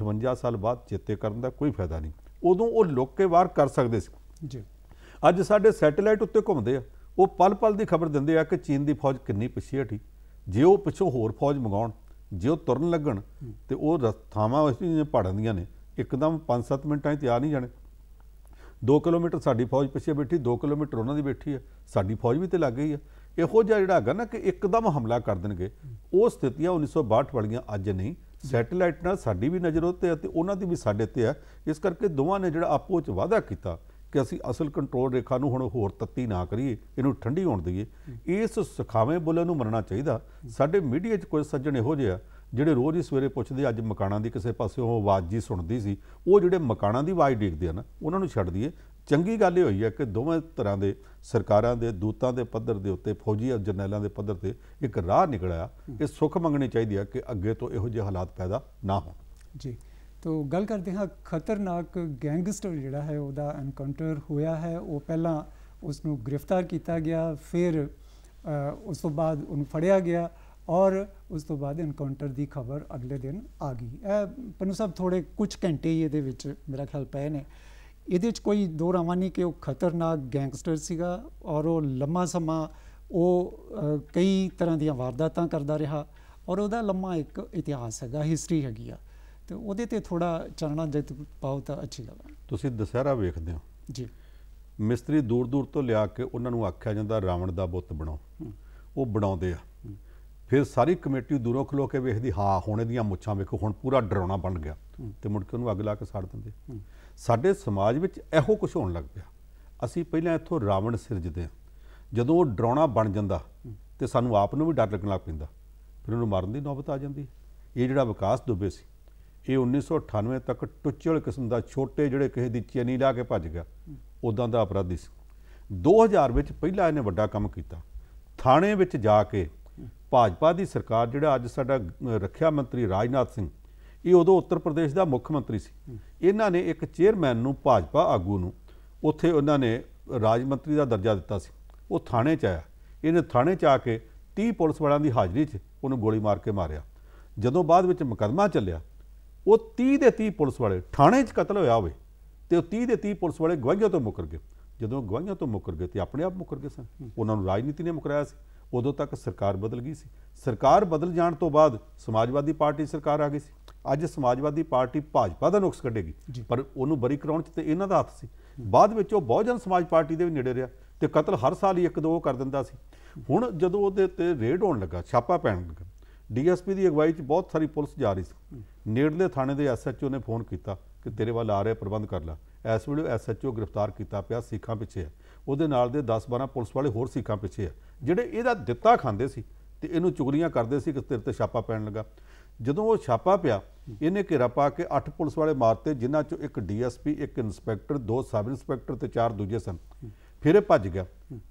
58 ਸਾਲ ਬਾਅਦ ਚੇਤੇ ਕਰਨ ਦਾ ਕੋਈ ਫਾਇਦਾ ਨਹੀਂ ਉਦੋਂ ਉਹ ਲੋਕੇ ਵਾਰ ਕਰ ਸਕਦੇ ਸੀ ਜੀ ਅੱਜ ਸਾਡੇ ਸੈਟੇਲਾਈਟ ਉੱਤੇ ਘੁੰਮਦੇ ਆ ਉਹ ਪਲ-ਪਲ ਦੀ ਖਬਰ ਦਿੰਦੇ ਆ ਕਿ ਚੀਨ ਦੀ ਫੌਜ ਕਿੰਨੀ ਪਿੱਛੇ ਹਟੀ ਜੇ ਉਹ ਪਿੱਛੋਂ ਹੋਰ ਫੌਜ ਮੰਗਾਉਣ ਜੇ ਉਹ ਤੁਰਨ ਲੱਗਣ ਤੇ ਉਹ ਰਸਥਾਵਾਂ ਉਸ ਦੀਆਂ ਪਹਾੜਾਂ ਦੀਆਂ ਨੇ ਇੱਕਦਮ 5-7 ਮਿੰਟਾਂ 'ਚ ਤਿਆਰ ਨਹੀਂ ਜਾਣੇ 2 ਕਿਲੋਮੀਟਰ ਸਾਡੀ ਫੌਜ ਪਿੱਛੇ ਬੈਠੀ 2 ਕਿਲੋਮੀਟਰ ਉਹਨਾਂ ਦੀ ਬੈਠੀ ਹੈ ਸਾਡੀ ਫੌਜ ਵੀ ਤੇ ਲੱਗ ਗਈ ਹੈ ਇਹੋ ਜਿਹਾ ਜਿਹੜਾ ਹੈਗਾ ਨਾ ਕਿ ਇੱਕਦਮ ਹਮਲਾ ਕਰ ਦੇਣਗੇ ਉਹ ਸਥਿਤੀਆਂ 1962 ਵਾਲੀਆਂ ਅੱਜ ਨਹੀਂ ਸੈਟੇਲਾਈਟ ਨਾਲ ਸਾਡੀ ਵੀ ਨਜ਼ਰ ਉੱਤੇ ਹੈ ਤੇ ਉਹਨਾਂ ਦੀ ਵੀ ਸਾਡੇ ਤੇ ਹੈ ਇਸ ਕਰਕੇ ਦੋਵਾਂ ਨੇ ਜਿਹੜਾ ਆਪੋ ਵਿੱਚ ਵਾਅਦਾ ਕੀਤਾ ਕਿ ਅਸੀਂ ਅਸਲ ਕੰਟਰੋਲ ਰੇਖਾ ਨੂੰ ਹੁਣ ਹੋਰ ਤੱਤੀ ਨਾ ਕਰੀਏ ਇਹਨੂੰ ਠੰਡੀ ਹੋਣ ਦਈਏ ਇਸ ਸਖਾਵੇਂ ਬੁੱਲੇ ਨੂੰ ਮੰਨਣਾ ਚਾਹੀਦਾ ਸਾਡੇ ਮੀਡੀਆ 'ਚ ਕੋਈ ਸੱਜਣ ਇਹੋ ਜਿਹਾ ਜਿਹੜੇ ਰੋਜ਼ ਹੀ ਸਵੇਰੇ ਪੁੱਛਦੇ ਅੱਜ ਮਕਾਨਾਂ ਦੀ ਕਿਸੇ ਪਾਸਿਓਂ ਆਵਾਜ਼ ਜੀ ਸੁਣਦੀ ਸੀ ਉਹ ਜਿਹੜੇ ਮਕਾਨਾਂ ਦੀ ਆਵਾਜ਼ ਦੇਖਦੇ ਆ ਨਾ ਉਹਨਾਂ ਨੂੰ ਛੱਡ ਦਈਏ ਚੰਗੀ ਗੱਲ ਇਹ ਹੋਈ ਹੈ ਕਿ ਦੋਵੇਂ ਤਰ੍ਹਾਂ ਦੇ ਸਰਕਾਰਾਂ ਦੇ ਦੂਤਾਂ ਦੇ ਪੱਧਰ ਦੇ ਉੱਤੇ ਫੌਜੀ ਜਰਨੈਲਾਂ ਦੇ ਪੱਧਰ ਤੇ ਇੱਕ ਰਾਹ ਨਿਕਲਿਆ ਇਹ ਸੁੱਖ ਮੰਗਣੀ ਚਾਹੀਦੀ ਹੈ ਕਿ ਅੱਗੇ ਤੋਂ ਇਹੋ ਜਿਹੇ ਹਾਲਾਤ ਪੈਦਾ ਨਾ ਹੋਣ ਜੀ ਤੋ ਗੱਲ ਕਰਦੇ ਹਾਂ ਖਤਰਨਾਕ ਗੈਂਗਸਟਰ ਜਿਹੜਾ ਹੈ ਉਹਦਾ ਐਨਕਾਊਂਟਰ ਹੋਇਆ ਹੈ ਉਹ ਪਹਿਲਾਂ ਉਸ ਨੂੰ ਗ੍ਰਿਫਤਾਰ ਕੀਤਾ ਗਿਆ ਫਿਰ ਉਸ ਤੋਂ ਬਾਅਦ ਉਹਨੂੰ ਫੜਿਆ ਗਿਆ ਔਰ ਉਸ ਤੋਂ ਬਾਅਦ ਐਨਕਾਊਂਟਰ ਦੀ ਖਬਰ ਅਗਲੇ ਦਿਨ ਆ ਗਈ ਇਹ ਪਨੂ ਸਾਹਿਬ ਥੋੜੇ ਕੁਝ ਘੰਟੇ ਹੀ ਇਹਦੇ ਵਿੱਚ ਮੇਰਾ ਖਿਆਲ ਪਏ ਨੇ ਇਹਦੇ ਵਿੱਚ ਕੋਈ ਦੋ ਰਾਵਾਂ ਨਹੀਂ ਕਿ ਉਹ ਖਤਰਨਾਕ ਗੈਂਗਸਟਰ ਸੀਗਾ ਔਰ ਉਹ ਲੰਮਾ ਸਮਾਂ ਉਹ ਕਈ ਤਰ੍ਹਾਂ ਦੀਆਂ ਵਾਰਦਾਤਾਂ ਕਰਦਾ ਰਿਹਾ ਔਰ ਉਹਦਾ ਲੰਮਾ ਇੱਕ ਇਤਿਹਾਸ ਹੈਗਾ ਹਿਸਟਰੀ ਹੈਗੀ ਆ ਤੇ ਉਹਦੇ ਤੇ ਥੋੜਾ ਚਾਨਣਾ ਜਿੱਤ ਪਾਓ ਤਾਂ ਅੱਛੀ ਗੱਲ ਹੈ ਤੁਸੀਂ ਦਸਹਿਰਾ ਵੇਖਦੇ ਹੋ ਜੀ ਮਿਸਤਰੀ ਦੂਰ ਦੂਰ ਤੋਂ ਲਿਆ ਕੇ ਉਹਨਾਂ ਨੂੰ ਆਖਿਆ ਜਾਂਦਾ ਰਾਵਣ ਦਾ ਬੁੱਤ ਬਣਾਓ ਉਹ ਬਣਾਉਂਦੇ ਆ ਫਿਰ ਸਾਰੀ ਕਮੇਟੀ ਦੂਰੋਂ ਖਲੋ ਕੇ ਵੇਖਦੀ ਹਾਂ ਹੁਣ ਇਹਦੀਆਂ ਮੁੱਛਾਂ ਵੇਖੋ ਹੁਣ ਪੂਰਾ ਡਰਾਉਣਾ ਬਣ ਗਿਆ ਤੇ ਮੁੜ ਕੇ ਉਹਨੂੰ ਅੱਗ ਲਾ ਕੇ ਸਾੜ ਦਿੰਦੇ ਸਾਡੇ ਸਮਾਜ ਵਿੱਚ ਇਹੋ ਕੁਝ ਹੋਣ ਲੱਗ ਪਿਆ ਅਸੀਂ ਪਹਿਲਾਂ ਇੱਥੋਂ ਰਾਵਣ ਸਿਰਜਦੇ ਆ ਜਦੋਂ ਉਹ ਡਰਾਉਣਾ ਬਣ ਜਾਂਦਾ ਤੇ ਸਾਨੂੰ ਆਪ ਨੂੰ ਵੀ ਡਰ ਲੱਗਣ ਲੱਗ ਪੈਂਦਾ ਫਿਰ ਉਹਨੂੰ ਮਾਰਨ ਦੀ ਨੌਬਤ ਆ ਜਾਂਦੀ ਇਹ ਜਿਹੜਾ ਵਿਕਾਸ ਦੁੱਬੇ ਸੀ ਇਹ 1998 ਤੱਕ ਟੁੱਚਲ ਕਿਸਮ ਦਾ ਛੋਟੇ ਜਿਹੜੇ ਕਿਸੇ ਦੀ ਚੇਨੀ ਲਾ ਕੇ ਭੱਜ ਗਿਆ ਉਦਾਂ ਦਾ ਅਪਰਾਧੀ ਸੀ 2000 ਵਿੱਚ ਪਹਿਲਾ ਇਹਨੇ ਵੱਡਾ ਕੰਮ ਕੀਤਾ ਥਾਣੇ ਵਿੱਚ ਜਾ ਕੇ ਭਾਜਪਾ ਦੀ ਸਰਕਾਰ ਜਿਹੜਾ ਅੱਜ ਸਾਡਾ ਰੱਖਿਆ ਮੰਤਰੀ ਰਾਜਨਾਥ ਸਿੰਘ ਇਹ ਉਦੋਂ ਉੱਤਰ ਪ੍ਰਦੇਸ਼ ਦਾ ਮੁੱਖ ਮੰਤਰੀ ਸੀ ਇਹਨਾਂ ਨੇ ਇੱਕ ਚੇਅਰਮੈਨ ਨੂੰ ਭਾਜਪਾ ਆਗੂ ਨੂੰ ਉੱਥੇ ਉਹਨਾਂ ਨੇ ਰਾਜ ਮੰਤਰੀ ਦਾ ਦਰਜਾ ਦਿੱਤਾ ਸੀ ਉਹ ਥਾਣੇ 'ਚ ਆਇਆ ਇਹਨੇ ਥਾਣੇ 'ਚ ਆ ਕੇ 30 ਪੁਲਿਸ ਵਾਲਿਆਂ ਦੀ ਹਾਜ਼ਰੀ 'ਚ ਉਹਨੂੰ ਗੋਲੀ ਮਾਰ ਕੇ ਮਾਰਿਆ ਜਦੋਂ ਬਾਅਦ ਵਿੱਚ ਮੁਕਦਮਾ ਚੱਲਿਆ ਉਹ 30 ਦੇ 30 ਪੁਲਿਸ ਵਾਲੇ ਥਾਣੇ 'ਚ ਕਤਲ ਹੋਇਆ ਹੋਵੇ ਤੇ ਉਹ 30 ਦੇ 30 ਪੁਲਿਸ ਵਾਲੇ ਗਵਾਹੀਆਂ ਤੋਂ ਮੁਕਰ ਗਏ ਜਦੋਂ ਗਵਾਹੀਆਂ ਤੋਂ ਮੁਕਰ ਗਏ ਤੇ ਆਪਣੇ ਆਪ ਮੁਕਰ ਗਏ ਸਨ ਉਹਨਾਂ ਨੂੰ ਰਾਜਨੀਤੀ ਨੇ ਮੁਕਰਾਇਆ ਸੀ ਉਦੋਂ ਤੱਕ ਸਰਕਾਰ ਬਦਲ ਗਈ ਸੀ ਸਰਕਾਰ ਬਦਲ ਜਾਣ ਤੋਂ ਬਾਅਦ ਸਮਾਜਵਾਦੀ ਪਾਰਟੀ ਸਰਕਾਰ ਆ ਗਈ ਸੀ ਅੱਜ ਸਮਾਜਵਾਦੀ ਪਾਰਟੀ ਭਾਜਪਾ ਦਾ ਨੁਕਸ ਕੱਢੇਗੀ ਪਰ ਉਹਨੂੰ ਬਰੀ ਕਰਾਉਣ 'ਚ ਤੇ ਇਹਨਾਂ ਦਾ ਹੱਥ ਸੀ ਬਾਅਦ ਵਿੱਚ ਉਹ ਬਹੁਜਨ ਸਮਾਜ ਪਾਰਟੀ ਦੇ ਵੀ ਨੇੜੇ ਰਿਹਾ ਤੇ ਕਤਲ ਹਰ ਸਾਲ ਹੀ ਇੱਕ ਦੋ ਕਰ ਦਿੰਦਾ ਸੀ ਹੁਣ ਜਦੋਂ ਉਹਦੇ ਤੇ ਰੇਡ ਹੋਣ ਲੱਗਾ ਛਾਪਾ ਪੈਣ ਲੱਗਾ ਡੀਐਸਪੀ ਦੀ ਅਗਵਾਈ 'ਚ ਬਹੁਤ ਸਾਰੀ ਪੁਲਿਸ ਜਾ ਰਹੀ ਸੀ ਨੇੜਲੇ ਥਾਣੇ ਦੇ ਐਸਐਚਓ ਨੇ ਫੋਨ ਕੀਤਾ ਕਿ ਤੇਰੇ ਵੱਲ ਆ ਰਿਹਾ ਪ੍ਰਬੰਧ ਕਰ ਲੈ ਐਸ ਵੇਲੇ ਐਸਐਚਓ ਗ੍ਰਿਫਤਾਰ ਕੀਤਾ ਪਿਆ ਸਿੱਖਾਂ ਪਿੱਛੇ ਹੈ ਉਹਦੇ ਨਾਲ ਦੇ 10-12 ਪੁਲਿਸ ਵਾਲੇ ਹੋਰ ਸਿੱਖਾਂ ਪਿੱਛੇ ਹੈ ਜਿਹੜੇ ਇਹਦਾ ਦਿੱਤਾ ਖਾਂਦੇ ਸੀ ਤੇ ਇਹਨੂੰ ਚੁਗਲੀਆਂ ਕਰਦੇ ਸੀ ਕਿ ਤੇਰੇ ਤੇ ਛਾਪਾ ਪੈਣ ਲੱਗਾ ਜਦੋਂ ਉਹ ਛਾਪਾ ਪਿਆ ਇਹਨੇ ਘੇਰਾ ਪਾ ਕੇ 8 ਪੁਲਿਸ ਵਾਲੇ ਮਾਰਤੇ ਜਿਨ੍ਹਾਂ ਚੋਂ ਇੱਕ ਡੀਐਸਪੀ ਇੱਕ ਇਨਸਪੈਕਟਰ ਦੋ ਸਬ ਇਨਸਪੈਕਟਰ ਤੇ ਚਾਰ ਦੂਜੇ ਸਨ ਫਿਰ ਇਹ ਭੱਜ ਗਿਆ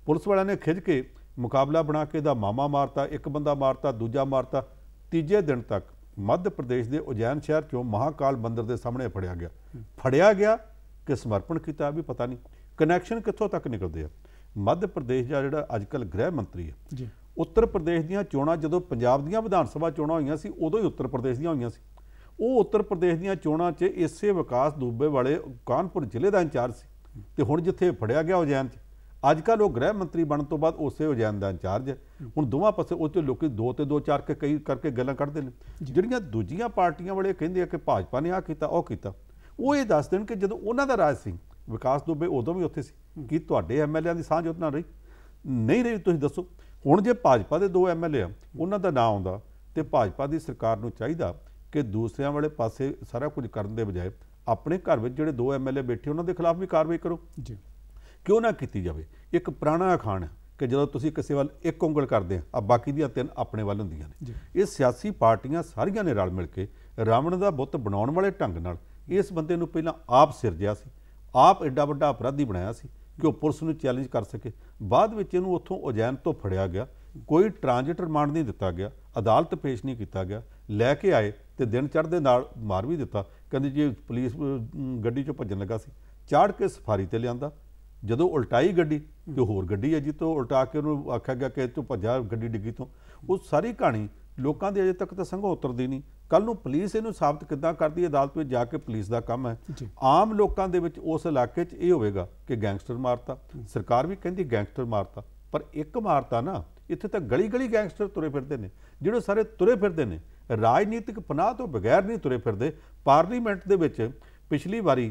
ਪੁਲਿਸ ਵਾਲਿਆਂ ਨੇ ਖਿੱਚ ਕੇ ਮੁਕਾਬਲਾ ਬਣਾ ਕੇ ਦਾ ਮਾਮਾ ਮਾਰਤਾ ਇੱਕ ਬੰਦਾ ਮਾਰਤਾ ਦੂਜਾ ਮਾਰਤਾ ਤੀਜੇ ਦਿਨ ਤੱਕ ਮੱਧ ਪ੍ਰਦੇਸ਼ ਦੇ ਉਜੈਨ ਸ਼ਹਿਰ ਚੋਂ ਮਹਾਕਾਲ ਮੰਦਿਰ ਦੇ ਸਾਹਮਣੇ ਫੜਿਆ ਗਿਆ ਫੜਿਆ ਗਿਆ ਕਿ ਸਮਰਪਣ ਕੀਤਾ ਵੀ ਪਤਾ ਨਹੀਂ ਕਨੈਕਸ਼ਨ ਕਿੱਥੋਂ ਤੱਕ ਨਿਕਲਦੇ ਆ ਮੱਧ ਪ੍ਰਦੇਸ਼ ਦਾ ਜਿਹੜਾ ਅੱਜਕੱਲ ਗ੍ਰਹਿ ਮੰਤਰੀ ਹੈ ਜੀ ਉੱਤਰ ਪ੍ਰਦੇਸ਼ ਦੀਆਂ ਚੋਣਾਂ ਜਦੋਂ ਪੰਜਾਬ ਦੀਆਂ ਵਿਧਾਨ ਸਭਾ ਚੋਣਾਂ ਹੋਈਆਂ ਸੀ ਉਦੋਂ ਹੀ ਉੱਤਰ ਪ੍ਰਦੇਸ਼ ਦੀਆਂ ਹੋਈਆਂ ਸੀ ਉਹ ਉੱਤਰ ਪ੍ਰਦੇਸ਼ ਦੀਆਂ ਚੋਣਾਂ 'ਚ ਇਸੇ ਵਿਕਾਸ ਦੂਬੇ ਵਾਲੇ ਕਾਨਪੁਰ ਜ਼ਿਲ੍ਹੇ ਦਾ ਇੰਚਾਰਜ ਸੀ ਤੇ ਹੁਣ ਜਿੱਥੇ ਫੜਿਆ ਗਿਆ ਉਜੈਨ 'ਚ ਅੱਜ ਕੱਲ ਉਹ ਗ੍ਰਹਿ ਮੰਤਰੀ ਬਣਨ ਤੋਂ ਬਾਅਦ ਉਸੇ ਹੋ ਜਾਂਦਾ ਇੰਚਾਰਜ ਹੁਣ ਦੋਵਾਂ ਪਾਸੇ ਉਹ ਤੇ ਲੋਕੀ ਦੋ ਤੇ ਦੋ ਚਾਰ ਕੇ ਕਈ ਕਰਕੇ ਗੱਲਾਂ ਕੱਢਦੇ ਨੇ ਜਿਹੜੀਆਂ ਦੂਜੀਆਂ ਪਾਰਟੀਆਂ ਵਾਲੇ ਕਹਿੰਦੇ ਆ ਕਿ ਭਾਜਪਾ ਨੇ ਆ ਕੀਤਾ ਉਹ ਕੀਤਾ ਉਹ ਇਹ ਦੱਸ ਦੇਣ ਕਿ ਜਦੋਂ ਉਹਨਾਂ ਦਾ ਰਾਜ ਸੀ ਵਿਕਾਸ ਦੁਬੇ ਉਦੋਂ ਵੀ ਉੱਥੇ ਸੀ ਕੀ ਤੁਹਾਡੇ ਐਮਐਲਏਆਂ ਦੀ ਸਾਂਝ ਉਹਨਾਂ ਰਹੀ ਨਹੀਂ ਰਹੀ ਤੁਸੀਂ ਦੱਸੋ ਹੁਣ ਜੇ ਭਾਜਪਾ ਦੇ ਦੋ ਐਮਐਲਏ ਆ ਉਹਨਾਂ ਦਾ ਨਾਂ ਆਉਂਦਾ ਤੇ ਭਾਜਪਾ ਦੀ ਸਰਕਾਰ ਨੂੰ ਚਾਹੀਦਾ ਕਿ ਦੂਸਰਿਆਂ ਵਾਲੇ ਪਾਸੇ ਸਾਰਾ ਕੁਝ ਕਰਨ ਦੇ ਬਜਾਏ ਆਪਣੇ ਘਰ ਵਿੱਚ ਜਿਹੜੇ ਦੋ ਐਮਐਲਏ ਬੈਠੇ ਉਹਨਾਂ ਦੇ ਖਿਲਾਫ ਵੀ ਕਾਰਵਾਈ ਕਰੋ ਜੀ ਕਿਉਂ ਨਾ ਕੀਤੀ ਜਾਵੇ ਇੱਕ ਪੁਰਾਣਾ ਅਖਾਣ ਕਿ ਜਦੋਂ ਤੁਸੀਂ ਕਿਸੇ ਵੱਲ ਇੱਕ ਉਂਗਲ ਕਰਦੇ ਆ ਆ ਬਾਕੀ ਦੀਆਂ ਤਿੰਨ ਆਪਣੇ ਵੱਲ ਹੁੰਦੀਆਂ ਨੇ ਇਹ ਸਿਆਸੀ ਪਾਰਟੀਆਂ ਸਾਰੀਆਂ ਨੇ ਰਲ ਮਿਲ ਕੇ ਰਾਵਣ ਦਾ ਬੁੱਤ ਬਣਾਉਣ ਵਾਲੇ ਢੰਗ ਨਾਲ ਇਸ ਬੰਦੇ ਨੂੰ ਪਹਿਲਾਂ ਆਪ ਸਿਰਜਿਆ ਸੀ ਆਪ ਐਡਾ ਵੱਡਾ ਅਪਰਾਧੀ ਬਣਾਇਆ ਸੀ ਕਿ ਉਹ ਪੁਲਿਸ ਨੂੰ ਚੈਲੰਜ ਕਰ ਸਕੇ ਬਾਅਦ ਵਿੱਚ ਇਹਨੂੰ ਉੱਥੋਂ ਉਜੈਨ ਤੋਂ ਫੜਿਆ ਗਿਆ ਕੋਈ ਟ੍ਰਾਂਜ਼ਿਟ ਰਿਮਾਂਡ ਨਹੀਂ ਦਿੱਤਾ ਗਿਆ ਅਦਾਲਤ ਪੇਸ਼ ਨਹੀਂ ਕੀਤਾ ਗਿਆ ਲੈ ਕੇ ਆਏ ਤੇ ਦਿਨ ਚੜ੍ਹਦੇ ਨਾਲ ਮਾਰ ਵੀ ਦਿੱਤਾ ਕਹਿੰਦੇ ਜੀ ਪੁਲਿਸ ਗੱਡੀ 'ਚੋਂ ਭੱਜਣ ਲੱਗਾ ਸੀ ਚਾੜ ਕੇ ਸਫਾਰੀ ਤੇ ਲਿਆਂਦਾ ਜਦੋਂ ਉਲਟਾਈ ਗੱਡੀ ਤੇ ਹੋਰ ਗੱਡੀ ਹੈ ਜੀ ਤੋਂ ਉਲਟਾ ਕੇ ਉਹਨੂੰ ਆਖਿਆ ਗਿਆ ਕਿ ਤੂੰ ਭੱਜਾ ਗੱਡੀ ਡਿੱਗੀ ਤੋਂ ਉਹ ਸਾਰੀ ਕਹਾਣੀ ਲੋਕਾਂ ਦੇ ਅਜੇ ਤੱਕ ਤਾਂ ਸੰਘੋਤਰ ਦੀ ਨਹੀਂ ਕੱਲ ਨੂੰ ਪੁਲਿਸ ਇਹਨੂੰ ਸਾਬਤ ਕਿੱਦਾਂ ਕਰਦੀ ਹੈ ਅਦਾਲਤ ਵਿੱਚ ਜਾ ਕੇ ਪੁਲਿਸ ਦਾ ਕੰਮ ਹੈ ਆਮ ਲੋਕਾਂ ਦੇ ਵਿੱਚ ਉਸ ਇਲਾਕੇ 'ਚ ਇਹ ਹੋਵੇਗਾ ਕਿ ਗੈਂਗਸਟਰ ਮਾਰਤਾ ਸਰਕਾਰ ਵੀ ਕਹਿੰਦੀ ਗੈਂਗਸਟਰ ਮਾਰਤਾ ਪਰ ਇੱਕ ਮਾਰਤਾ ਨਾ ਇੱਥੇ ਤਾਂ ਗਲੀ ਗਲੀ ਗੈਂਗਸਟਰ ਤੁਰੇ ਫਿਰਦੇ ਨੇ ਜਿਹੜੇ ਸਾਰੇ ਤੁਰੇ ਫਿਰਦੇ ਨੇ ਰਾਜਨੀਤਿਕ ਪਨਾਹ ਤੋਂ ਬਿਗੈਰ ਨਹੀਂ ਤੁਰੇ ਫਿਰਦੇ ਪਾਰਲੀਮੈਂਟ ਦੇ ਵਿੱਚ ਪਿਛਲੀ ਵਾਰੀ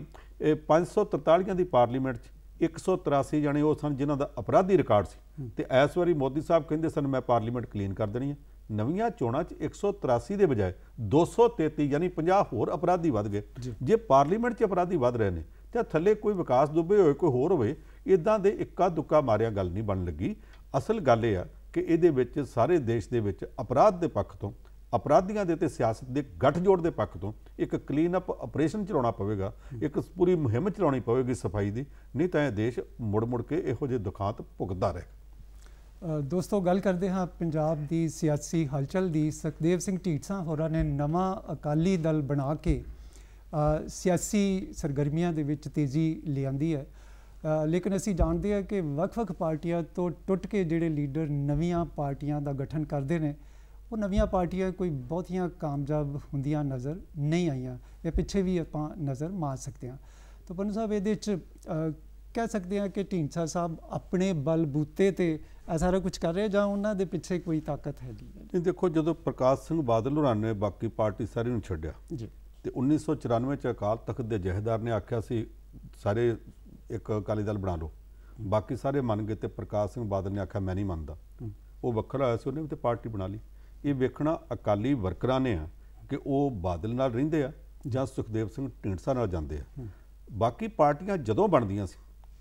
543 ਦੀ ਪਾਰਲੀਮੈਂਟ 'ਚ 183 ਜਣੇ ਉਹ ਸਨ ਜਿਨ੍ਹਾਂ ਦਾ ਅਪਰਾਧੀ ਰਿਕਾਰਡ ਸੀ ਤੇ ਇਸ ਵਾਰੀ ਮੋਦੀ ਸਾਹਿਬ ਕਹਿੰਦੇ ਸਨ ਮੈਂ ਪਾਰਲੀਮੈਂਟ ਕਲੀਨ ਕਰ ਦੇਣੀ ਹੈ ਨਵੀਆਂ ਚੋਣਾਂ 'ਚ 183 ਦੇ ਬਜਾਏ 233 ਯਾਨੀ 50 ਹੋਰ ਅਪਰਾਧੀ ਵੱਧ ਗਏ ਜੇ ਪਾਰਲੀਮੈਂਟ 'ਚ ਅਪਰਾਧੀ ਵੱਧ ਰਹੇ ਨੇ ਤੇ ਥੱਲੇ ਕੋਈ ਵਿਕਾਸ ਦੁੱਬੇ ਹੋਏ ਕੋਈ ਹੋਰ ਹੋਵੇ ਇਦਾਂ ਦੇ ਇੱਕਾ ਦੁੱਕਾ ਮਾਰਿਆ ਗੱਲ ਨਹੀਂ ਬਣ ਲੱਗੀ ਅਸਲ ਗੱਲ ਇਹ ਆ ਕਿ ਇਹਦੇ ਵਿੱਚ ਸਾਰੇ ਦੇਸ਼ ਦੇ ਵਿੱਚ ਅਪਰਾਧ ਦੇ ਪੱਖ ਤੋਂ ਅਪਰਾਧੀਆਂ ਦੇ ਤੇ ਸਿਆਸਤ ਦੇ ਗੱਠਜੋੜ ਦੇ ਪੱਖ ਤੋਂ ਇੱਕ ਕਲੀਨ ਅਪ ਆਪਰੇਸ਼ਨ ਚਲਾਉਣਾ ਪਵੇਗਾ ਇੱਕ ਪੂਰੀ ਮੁਹਿੰਮ ਚਲਾਉਣੀ ਪਵੇਗੀ ਸਫਾਈ ਦੀ ਨਹੀਂ ਤਾਂ ਇਹ ਦੇਸ਼ ਮੁੜ ਮੁੜ ਕੇ ਇਹੋ ਜਿਹੇ ਦੁਖਾਂਤ ਭੁਗਤਦਾ ਰਹੇ ਦੋਸਤੋ ਗੱਲ ਕਰਦੇ ਹਾਂ ਪੰਜਾਬ ਦੀ ਸਿਆਸੀ ਹਲਚਲ ਦੀ ਸਖਦੇਵ ਸਿੰਘ ਢੀਟਸਾ ਹੋਰਾਂ ਨੇ ਨਵਾਂ ਅਕਾਲੀ ਦਲ ਬਣਾ ਕੇ ਸਿਆਸੀ ਸਰਗਰਮੀਆਂ ਦੇ ਵਿੱਚ ਤੇਜ਼ੀ ਲਿਆਂਦੀ ਹੈ ਲੇਕਿਨ ਅਸੀਂ ਜਾਣਦੇ ਹਾਂ ਕਿ ਵੱਖ-ਵੱਖ ਪਾਰਟੀਆਂ ਤੋਂ ਟੁੱਟ ਕੇ ਜਿਹੜੇ ਲੀਡਰ ਨਵੀਆਂ ਪਾਰਟੀਆਂ ਦਾ ਗਠਨ ਕਰਦੇ ਨੇ ਉਹ ਨਵੀਆਂ ਪਾਰਟੀਆਂ ਕੋਈ ਬਹੁਤੀਆਂ ਕਾਮਯਾਬ ਹੁੰਦੀਆਂ ਨਜ਼ਰ ਨਹੀਂ ਆਈਆਂ ਇਹ ਪਿੱਛੇ ਵੀ ਆਪਾਂ ਨਜ਼ਰ ਮਾਰ ਸਕਦੇ ਹਾਂ ਤਾਂ ਪੰਨੂ ਸਾਹਿਬ ਇਹਦੇ ਵਿੱਚ ਕਹਿ ਸਕਦੇ ਹਾਂ ਕਿ ਢੀਂਸਾ ਸਾਹਿਬ ਆਪਣੇ ਬਲ ਬੂਤੇ ਤੇ ਸਾਰਾ ਕੁਝ ਕਰ ਰਹੇ ਜਾਂ ਉਹਨਾਂ ਦੇ ਪਿੱਛੇ ਕੋਈ ਤਾਕਤ ਹੈ ਨਹੀਂ ਦੇਖੋ ਜਦੋਂ ਪ੍ਰਕਾਸ਼ ਸਿੰਘ ਬਾਦਲ ਹੋਰਾਂ ਨੇ ਬਾਕੀ ਪਾਰਟੀ ਸਾਰੀ ਨੂੰ ਛੱਡਿਆ ਜੀ ਤੇ 1994 ਚ ਅਕਾਲ ਤਖਤ ਦੇ ਜਹੇਦਾਰ ਨੇ ਆਖਿਆ ਸੀ ਸਾਰੇ ਇੱਕ ਅਕਾਲੀ ਦਲ ਬਣਾ ਲਓ ਬਾਕੀ ਸਾਰੇ ਮੰਨ ਗਏ ਤੇ ਪ੍ਰਕਾਸ਼ ਸਿੰਘ ਬਾਦਲ ਨੇ ਆਖਿਆ ਮੈਂ ਨਹੀਂ ਮੰਨਦਾ ਉਹ ਵੱਖਰਾ ਆਇਆ ਸੀ ਉਹਨੇ ਤੇ ਪਾਰਟੀ ਬਣਾ ਲਈ ਇਹ ਵੇਖਣਾ ਅਕਾਲੀ ਵਰਕਰਾਂ ਨੇ ਆ ਕਿ ਉਹ ਬਾਦਲ ਨਾਲ ਰਹਿੰਦੇ ਆ ਜਾਂ ਸੁਖਦੇਵ ਸਿੰਘ ਢਿੰਡਸਾ ਨਾਲ ਜਾਂਦੇ ਆ ਬਾਕੀ ਪਾਰਟੀਆਂ ਜਦੋਂ ਬਣਦੀਆਂ ਸੀ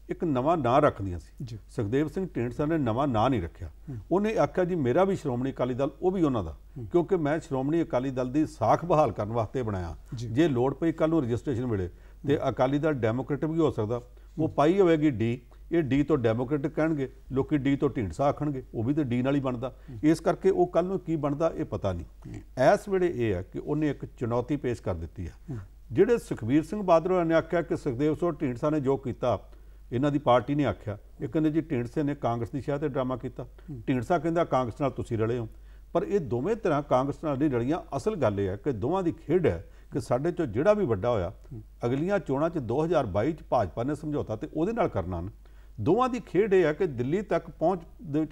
ਇੱਕ ਨਵਾਂ ਨਾਂ ਰੱਖਦੀਆਂ ਸੀ ਸੁਖਦੇਵ ਸਿੰਘ ਢਿੰਡਸਾ ਨੇ ਨਵਾਂ ਨਾਂ ਨਹੀਂ ਰੱਖਿਆ ਉਹਨੇ ਆਖਿਆ ਜੀ ਮੇਰਾ ਵੀ ਸ਼੍ਰੋਮਣੀ ਅਕਾਲੀ ਦਲ ਉਹ ਵੀ ਉਹਨਾਂ ਦਾ ਕਿਉਂਕਿ ਮੈਂ ਸ਼੍ਰੋਮਣੀ ਅਕਾਲੀ ਦਲ ਦੀ ਸਾਖ ਬਹਾਲ ਕਰਨ ਵਾਸਤੇ ਬਣਾਇਆ ਜੇ ਲੋੜ ਪਈ ਕੱਲ ਨੂੰ ਰਜਿਸਟ੍ਰੇਸ਼ਨ ਮਿਲੇ ਤੇ ਅਕਾਲੀ ਦਲ ਡੈਮੋਕ੍ਰੇਟਿਕ ਵੀ ਹੋ ਸਕਦਾ ਉਹ ਪਾਈ ਹੋਵੇਗੀ ਡੀ ਇਹ ਡੀ ਤੋਂ ਡੈਮੋਕ੍ਰੈਟਿਕ ਕਹਿਣਗੇ ਲੋਕੀ ਡੀ ਤੋਂ ਢੀਂਡਸਾ ਆਖਣਗੇ ਉਹ ਵੀ ਤੇ ਡੀ ਨਾਲ ਹੀ ਬਣਦਾ ਇਸ ਕਰਕੇ ਉਹ ਕੱਲ ਨੂੰ ਕੀ ਬਣਦਾ ਇਹ ਪਤਾ ਨਹੀਂ ਐਸ ਵੇਲੇ ਇਹ ਹੈ ਕਿ ਉਹਨੇ ਇੱਕ ਚੁਣੌਤੀ ਪੇਸ਼ ਕਰ ਦਿੱਤੀ ਹੈ ਜਿਹੜੇ ਸੁਖਵੀਰ ਸਿੰਘ ਬਾਦਲ ਨੇ ਆਖਿਆ ਕਿ ਸੁਖਦੇਵ ਸੋ ਢੀਂਡਸਾ ਨੇ ਜੋ ਕੀਤਾ ਇਹਨਾਂ ਦੀ ਪਾਰਟੀ ਨੇ ਆਖਿਆ ਇਹ ਕਹਿੰਦੇ ਜੀ ਢੀਂਡਸੇ ਨੇ ਕਾਂਗਰਸ ਦੀ ਸ਼ਾਹ ਤੇ ਡਰਾਮਾ ਕੀਤਾ ਢੀਂਡਸਾ ਕਹਿੰਦਾ ਕਾਂਗਰਸ ਨਾਲ ਤੁਸੀਂ ਰਲੇ ਹੋ ਪਰ ਇਹ ਦੋਵੇਂ ਤਰ੍ਹਾਂ ਕਾਂਗਰਸ ਨਾਲ ਨਹੀਂ ਰਲੀਆਂ ਅਸਲ ਗੱਲ ਇਹ ਹੈ ਕਿ ਦੋਵਾਂ ਦੀ ਖੇਡ ਹੈ ਕਿ ਸਾਡੇ ਚੋਂ ਜਿਹੜਾ ਵੀ ਵੱਡਾ ਹੋਇਆ ਅਗਲੀਆਂ ਚੋਣਾਂ 'ਚ 2022 'ਚ ਭਾਜਪਾ ਨੇ ਸਮਝੌਤਾ ਤੇ ਉਹਦੇ ਨਾਲ ਕਰਨਾ ਨਾ ਦੋਵਾਂ ਦੀ ਖੇਡ ਇਹ ਹੈ ਕਿ ਦਿੱਲੀ ਤੱਕ ਪਹੁੰਚ ਦੇ ਵਿੱਚ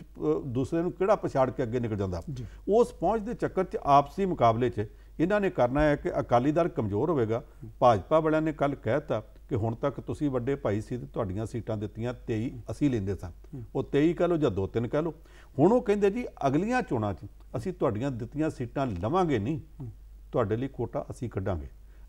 ਦੂਸਰੇ ਨੂੰ ਕਿਹੜਾ ਪਛਾੜ ਕੇ ਅੱਗੇ ਨਿਕਲ ਜਾਂਦਾ ਉਸ ਪਹੁੰਚ ਦੇ ਚੱਕਰ 'ਚ ਆਪਸੀ ਮੁਕਾਬਲੇ 'ਚ ਇਹਨਾਂ ਨੇ ਕਰਨਾ ਹੈ ਕਿ ਅਕਾਲੀ ਦਲ ਕਮਜ਼ੋਰ ਹੋਵੇਗਾ ਭਾਜਪਾ ਵਾਲਿਆਂ ਨੇ ਕੱਲ ਕਹਿਤਾ ਕਿ ਹੁਣ ਤੱਕ ਤੁਸੀਂ ਵੱਡੇ ਭਾਈ ਸੀ ਤੇ ਤੁਹਾਡੀਆਂ ਸੀਟਾਂ ਦਿੱਤੀਆਂ 23 ਅਸੀਂ ਲੈਂਦੇ ਸਾਂ ਉਹ 23 ਕਹ ਲੋ ਜਾਂ 2-3 ਕਹ ਲੋ ਹੁਣ ਉਹ ਕਹਿੰਦੇ ਜੀ ਅਗਲੀਆਂ ਚੋਣਾਂ 'ਚ ਅਸੀਂ ਤੁਹਾਡੀਆਂ ਦਿੱਤੀਆਂ ਸੀਟਾਂ ਲਵਾਂਗੇ ਨਹੀਂ ਤੁਹਾਡੇ ਲਈ ਕੋਟਾ ਅਸੀਂ ਕੱਢਾਂਗੇ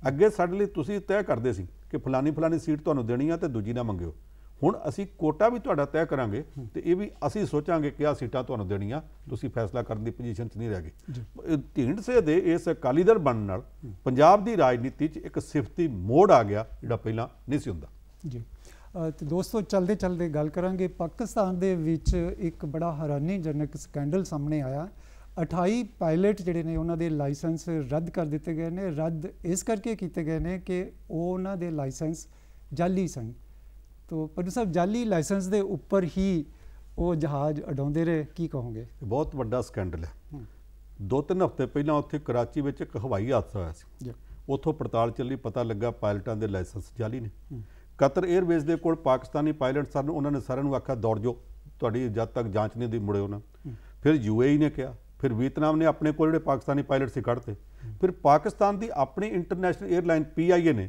ਅੱਗੇ ਸਾਡੇ ਲਈ ਤੁਸੀਂ ਤੈਅ ਕਰਦੇ ਸੀ ਕਿ ਫਲਾਨੀ ਫਲਾਨੀ ਸੀਟ ਤੁਹਾਨੂੰ ਦੇਣੀ ਆ ਤੇ ਦੂਜੀ ਨਾ ਮੰਗਿਓ ਹੁਣ ਅਸੀਂ ਕੋਟਾ ਵੀ ਤੁਹਾਡਾ ਤੈਅ ਕਰਾਂਗੇ ਤੇ ਇਹ ਵੀ ਅਸੀਂ ਸੋਚਾਂਗੇ ਕਿ ਆ ਸੀਟਾਂ ਤੁਹਾਨੂੰ ਦੇਣੀਆਂ ਤੁਸੀਂ ਫੈਸਲਾ ਕਰਨ ਦੀ ਪੋਜੀਸ਼ਨ 'ਚ ਨਹੀਂ ਰਹਿਗੇ ਢੀਂਡ ਢੀਂਡਸੇ ਦੇ ਇਸ ਅਕਾਲੀ ਦਲ ਬਣਨ ਨਾਲ ਪੰਜਾਬ ਦੀ ਰਾਜਨੀਤੀ 'ਚ ਇੱਕ ਸਿਫਤੀ ਮੋੜ ਆ ਗਿਆ ਜਿਹੜਾ ਪਹਿਲਾਂ ਨਹੀਂ ਸੀ ਹੁੰਦਾ ਜੀ ਤੇ ਦੋਸਤੋ ਚਲਦੇ ਚਲਦੇ ਗੱਲ ਕਰਾਂਗੇ ਪਾਕਿਸਤਾਨ ਦੇ ਵਿੱਚ ਇੱਕ ਬੜਾ ਹੈਰਾਨੀਜਨਕ ਸਕੈਂਡਲ ਸਾਹਮਣੇ ਆਇਆ 28 ਪਾਇਲਟ ਜਿਹੜੇ ਨੇ ਉਹਨਾਂ ਦੇ ਲਾਇਸੈਂਸ ਰੱਦ ਕਰ ਦਿੱਤੇ ਗਏ ਨੇ ਰੱਦ ਇਸ ਕਰਕੇ ਕੀਤੇ ਗਏ ਨੇ ਕਿ ਉਹਨਾਂ ਦੇ ਲਾਇਸੈਂਸ ਜਾਲੀ ਸਨ ਤੋ ਪਨੂ ਸਾਹਿਬ ਜਾਲੀ ਲਾਇਸੈਂਸ ਦੇ ਉੱਪਰ ਹੀ ਉਹ ਜਹਾਜ਼ ਅਡਾਉਂਦੇ ਰਹੇ ਕੀ ਕਹੋਗੇ ਬਹੁਤ ਵੱਡਾ ਸਕੈਂਡਲ ਹੈ ਦੋ ਤਿੰਨ ਹਫ਼ਤੇ ਪਹਿਲਾਂ ਉੱਥੇ ਕਰਾਚੀ ਵਿੱਚ ਇੱਕ ਹਵਾਈ ਹਾਦਸਾ ਹੋਇਆ ਸੀ ਉੱਥੋਂ ਪੜਤਾਲ ਚੱਲੀ ਪਤਾ ਲੱਗਾ ਪਾਇਲਟਾਂ ਦੇ ਲਾਇਸੈਂਸ ਜਾਲੀ ਨੇ ਕਤਰ 에ਅਰਵੇਜ਼ ਦੇ ਕੋਲ ਪਾਕਿਸਤਾਨੀ ਪਾਇਲਟ ਸਨ ਉਹਨਾਂ ਨੇ ਸਾਰਿਆਂ ਨੂੰ ਆਖਿਆ ਦੌੜ ਜਾਓ ਤੁਹਾਡੀ ਜਦ ਤੱਕ ਜਾਂਚ ਨਹੀਂ ਦੀ ਮੁੜਿਓ ਨਾ ਫਿਰ ਯੂਏਈ ਨੇ ਕਿਹਾ ਫਿਰ ਵੀਤਨਾਮ ਨੇ ਆਪਣੇ ਕੋਲ ਜਿਹੜੇ ਪਾਕਿਸਤਾਨੀ ਪਾਇਲਟ ਸੀ ਕੱਢਤੇ ਫਿਰ ਪਾਕਿਸਤਾਨ ਦੀ ਆਪਣੀ ਇੰਟਰਨੈਸ਼ਨਲ 에ਅਰਲਾਈਨ ਪੀਆਈਏ ਨੇ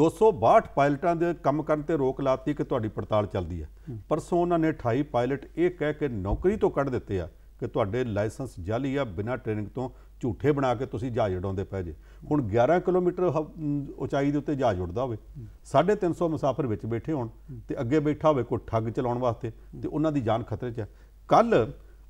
262 ਪਾਇਲਟਾਂ ਦੇ ਕੰਮ ਕਰਨ ਤੇ ਰੋਕ ਲਾਤੀ ਕਿ ਤੁਹਾਡੀ ਪੜਤਾਲ ਚੱਲਦੀ ਹੈ ਪਰਸੋਂ ਉਹਨਾਂ ਨੇ 28 ਪਾਇਲਟ ਇਹ ਕਹਿ ਕੇ ਨੌਕਰੀ ਤੋਂ ਕੱਢ ਦਿੱਤੇ ਆ ਕਿ ਤੁਹਾਡੇ ਲਾਇਸੈਂਸ ਜਾਲੀ ਆ ਬਿਨਾਂ ਟ੍ਰੇਨਿੰਗ ਤੋਂ ਝੂਠੇ ਬਣਾ ਕੇ ਤੁਸੀਂ ਜਹਾਜ਼ ਉਡਾਉਂਦੇ ਪਏ ਜੇ ਹੁਣ 11 ਕਿਲੋਮੀਟਰ ਉਚਾਈ ਦੇ ਉੱਤੇ ਜਹਾਜ਼ ਉੱਡਦਾ ਹੋਵੇ 350 ਮੁਸਾਫਰ ਵਿੱਚ ਬੈਠੇ ਹੋਣ ਤੇ ਅੱਗੇ ਬੈਠਾ ਹੋਵੇ ਕੋਈ ਠੱਗ ਚਲਾਉਣ ਵਾਸਤੇ ਤੇ ਉਹਨਾਂ ਦੀ ਜਾਨ ਖਤਰੇ 'ਚ ਹੈ ਕੱਲ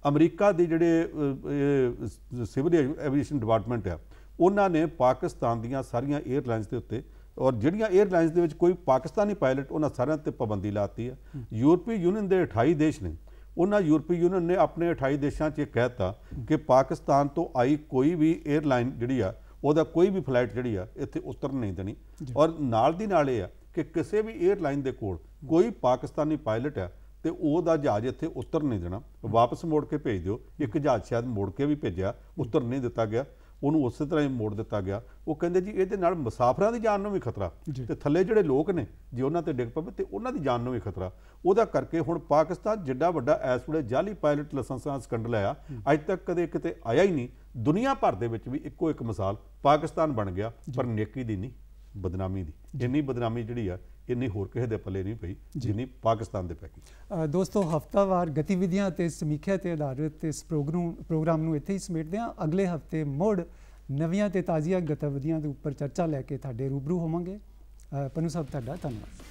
ਅਮਰੀਕਾ ਦੇ ਜਿਹੜੇ ਸਿਵਲ ਐਵੀਏਸ਼ਨ ਡਿਪਾਰਟਮੈਂਟ ਆ ਉਹਨਾਂ ਨੇ ਪਾਕਿਸਤਾਨ ਦੀਆਂ ਸਾਰੀਆਂ 에ਅਰਲਾਈਨਸ ਦੇ ਉੱਤੇ ਔਰ ਜਿਹੜੀਆਂ 에ਅਰਲਾਈਨਸ ਦੇ ਵਿੱਚ ਕੋਈ ਪਾਕਿਸਤਾਨੀ ਪਾਇਲਟ ਉਹਨਾਂ ਸਾਰਿਆਂ ਤੇ ਪਾਬੰਦੀ ਲਾਤੀ ਹੈ ਯੂਰਪੀ ਯੂਨੀਅਨ ਦੇ 28 ਦੇਸ਼ ਨੇ ਉਹਨਾਂ ਯੂਰਪੀ ਯੂਨੀਅਨ ਨੇ ਆਪਣੇ 28 ਦੇਸ਼ਾਂ 'ਚ ਇਹ ਕਹਿਤਾ ਕਿ ਪਾਕਿਸਤਾਨ ਤੋਂ ਆਈ ਕੋਈ ਵੀ 에ਅਰਲਾਈਨ ਜਿਹੜੀ ਆ ਉਹਦਾ ਕੋਈ ਵੀ ਫਲਾਈਟ ਜਿਹੜੀ ਆ ਇੱਥੇ ਉਤਰਨ ਨਹੀਂ ਦੇਣੀ ਔਰ ਨਾਲ ਦੀ ਨਾਲ ਇਹ ਆ ਕਿ ਕਿਸੇ ਵੀ 에ਅਰਲਾਈਨ ਦੇ ਕੋਲ ਕੋਈ ਪਾਕਿਸਤਾਨੀ ਪਾਇਲਟ ਆ ਤੇ ਉਹਦਾ ਜਹਾਜ਼ ਇੱਥੇ ਉਤਰ ਨਹੀਂ ਦੇਣਾ ਵਾਪਸ ਮੋੜ ਕੇ ਭੇਜ ਦਿਓ ਇੱਕ ਜਹਾਜ਼ ਸ਼ਾਇਦ ਮੋੜ ਕੇ ਵੀ ਭੇਜਿਆ ਉਤਰ ਨਹੀਂ ਦਿੱਤਾ ਗਿਆ ਉਹਨੂੰ ਉਸੇ ਤਰ੍ਹਾਂ ਹੀ ਮੋੜ ਦਿੱਤਾ ਗਿਆ ਉਹ ਕਹਿੰਦੇ ਜੀ ਇਹਦੇ ਨਾਲ ਮੁਸਾਫਰਾਂ ਦੀ ਜਾਨ ਨੂੰ ਵੀ ਖਤਰਾ ਤੇ ਥੱਲੇ ਜਿਹੜੇ ਲੋਕ ਨੇ ਜੇ ਉਹਨਾਂ ਤੇ ਡਿੱਗ ਪਵੇ ਤੇ ਉਹਨਾਂ ਦੀ ਜਾਨ ਨੂੰ ਵੀ ਖਤਰਾ ਉਹਦਾ ਕਰਕੇ ਹੁਣ ਪਾਕਿਸਤਾਨ ਜਿੱਡਾ ਵੱਡਾ ਐਸ ਵੇਲੇ ਜਾਲੀ ਪਾਇਲਟ ਲਾਇਸੈਂਸਾਂ ਸਕੰਡਲ ਆਇਆ ਅੱਜ ਤੱਕ ਕਦੇ ਕਿਤੇ ਆਇਆ ਹੀ ਨਹੀਂ ਦੁਨੀਆ ਭਰ ਦੇ ਵਿੱਚ ਵੀ ਇੱਕੋ ਇੱਕ ਮਿਸਾਲ ਪਾਕਿਸਤਾਨ ਬਣ ਗਿਆ ਪਰ ਨੇਕੀ ਦੀ ਨਹੀਂ ਬਦਨਾਮੀ ਦੀ ਜਿੰਨੀ ਬਦਨਾਮੀ ਜਿਹੜੀ ਆ ਇੰਨੀ ਹੋਰ ਕਿਸੇ ਦੇ ਪੱਲੇ ਨਹੀਂ ਪਈ ਜਿੰਨੀ ਪਾਕਿਸਤਾਨ ਦੇ ਪੈ ਦੋਸਤੋ ਹਫਤਾਵਾਰ ਗਤੀਵਿਧੀਆਂ ਤੇ ਸਮੀਖਿਆ ਤੇ ਆਧਾਰਿਤ ਇਸ ਪ੍ਰੋਗਰਾਮ ਨੂੰ ਇੱਥੇ ਹੀ ਸਮੇਟਦੇ ਹਾਂ ਅਗਲੇ ਹਫਤੇ ਮੋੜ ਨਵੀਆਂ ਤੇ ਤਾਜ਼ੀਆਂ ਗਤੀਵਿਧੀਆਂ ਦੇ ਉੱਪਰ ਚਰਚਾ ਲੈ ਕੇ ਤੁਹਾਡੇ ਰੂਬਰੂ ਹੋਵਾਂਗੇ ਪਨੂ ਸਾਹਿਬ ਤੁਹਾਡਾ ਧੰਨਵਾਦ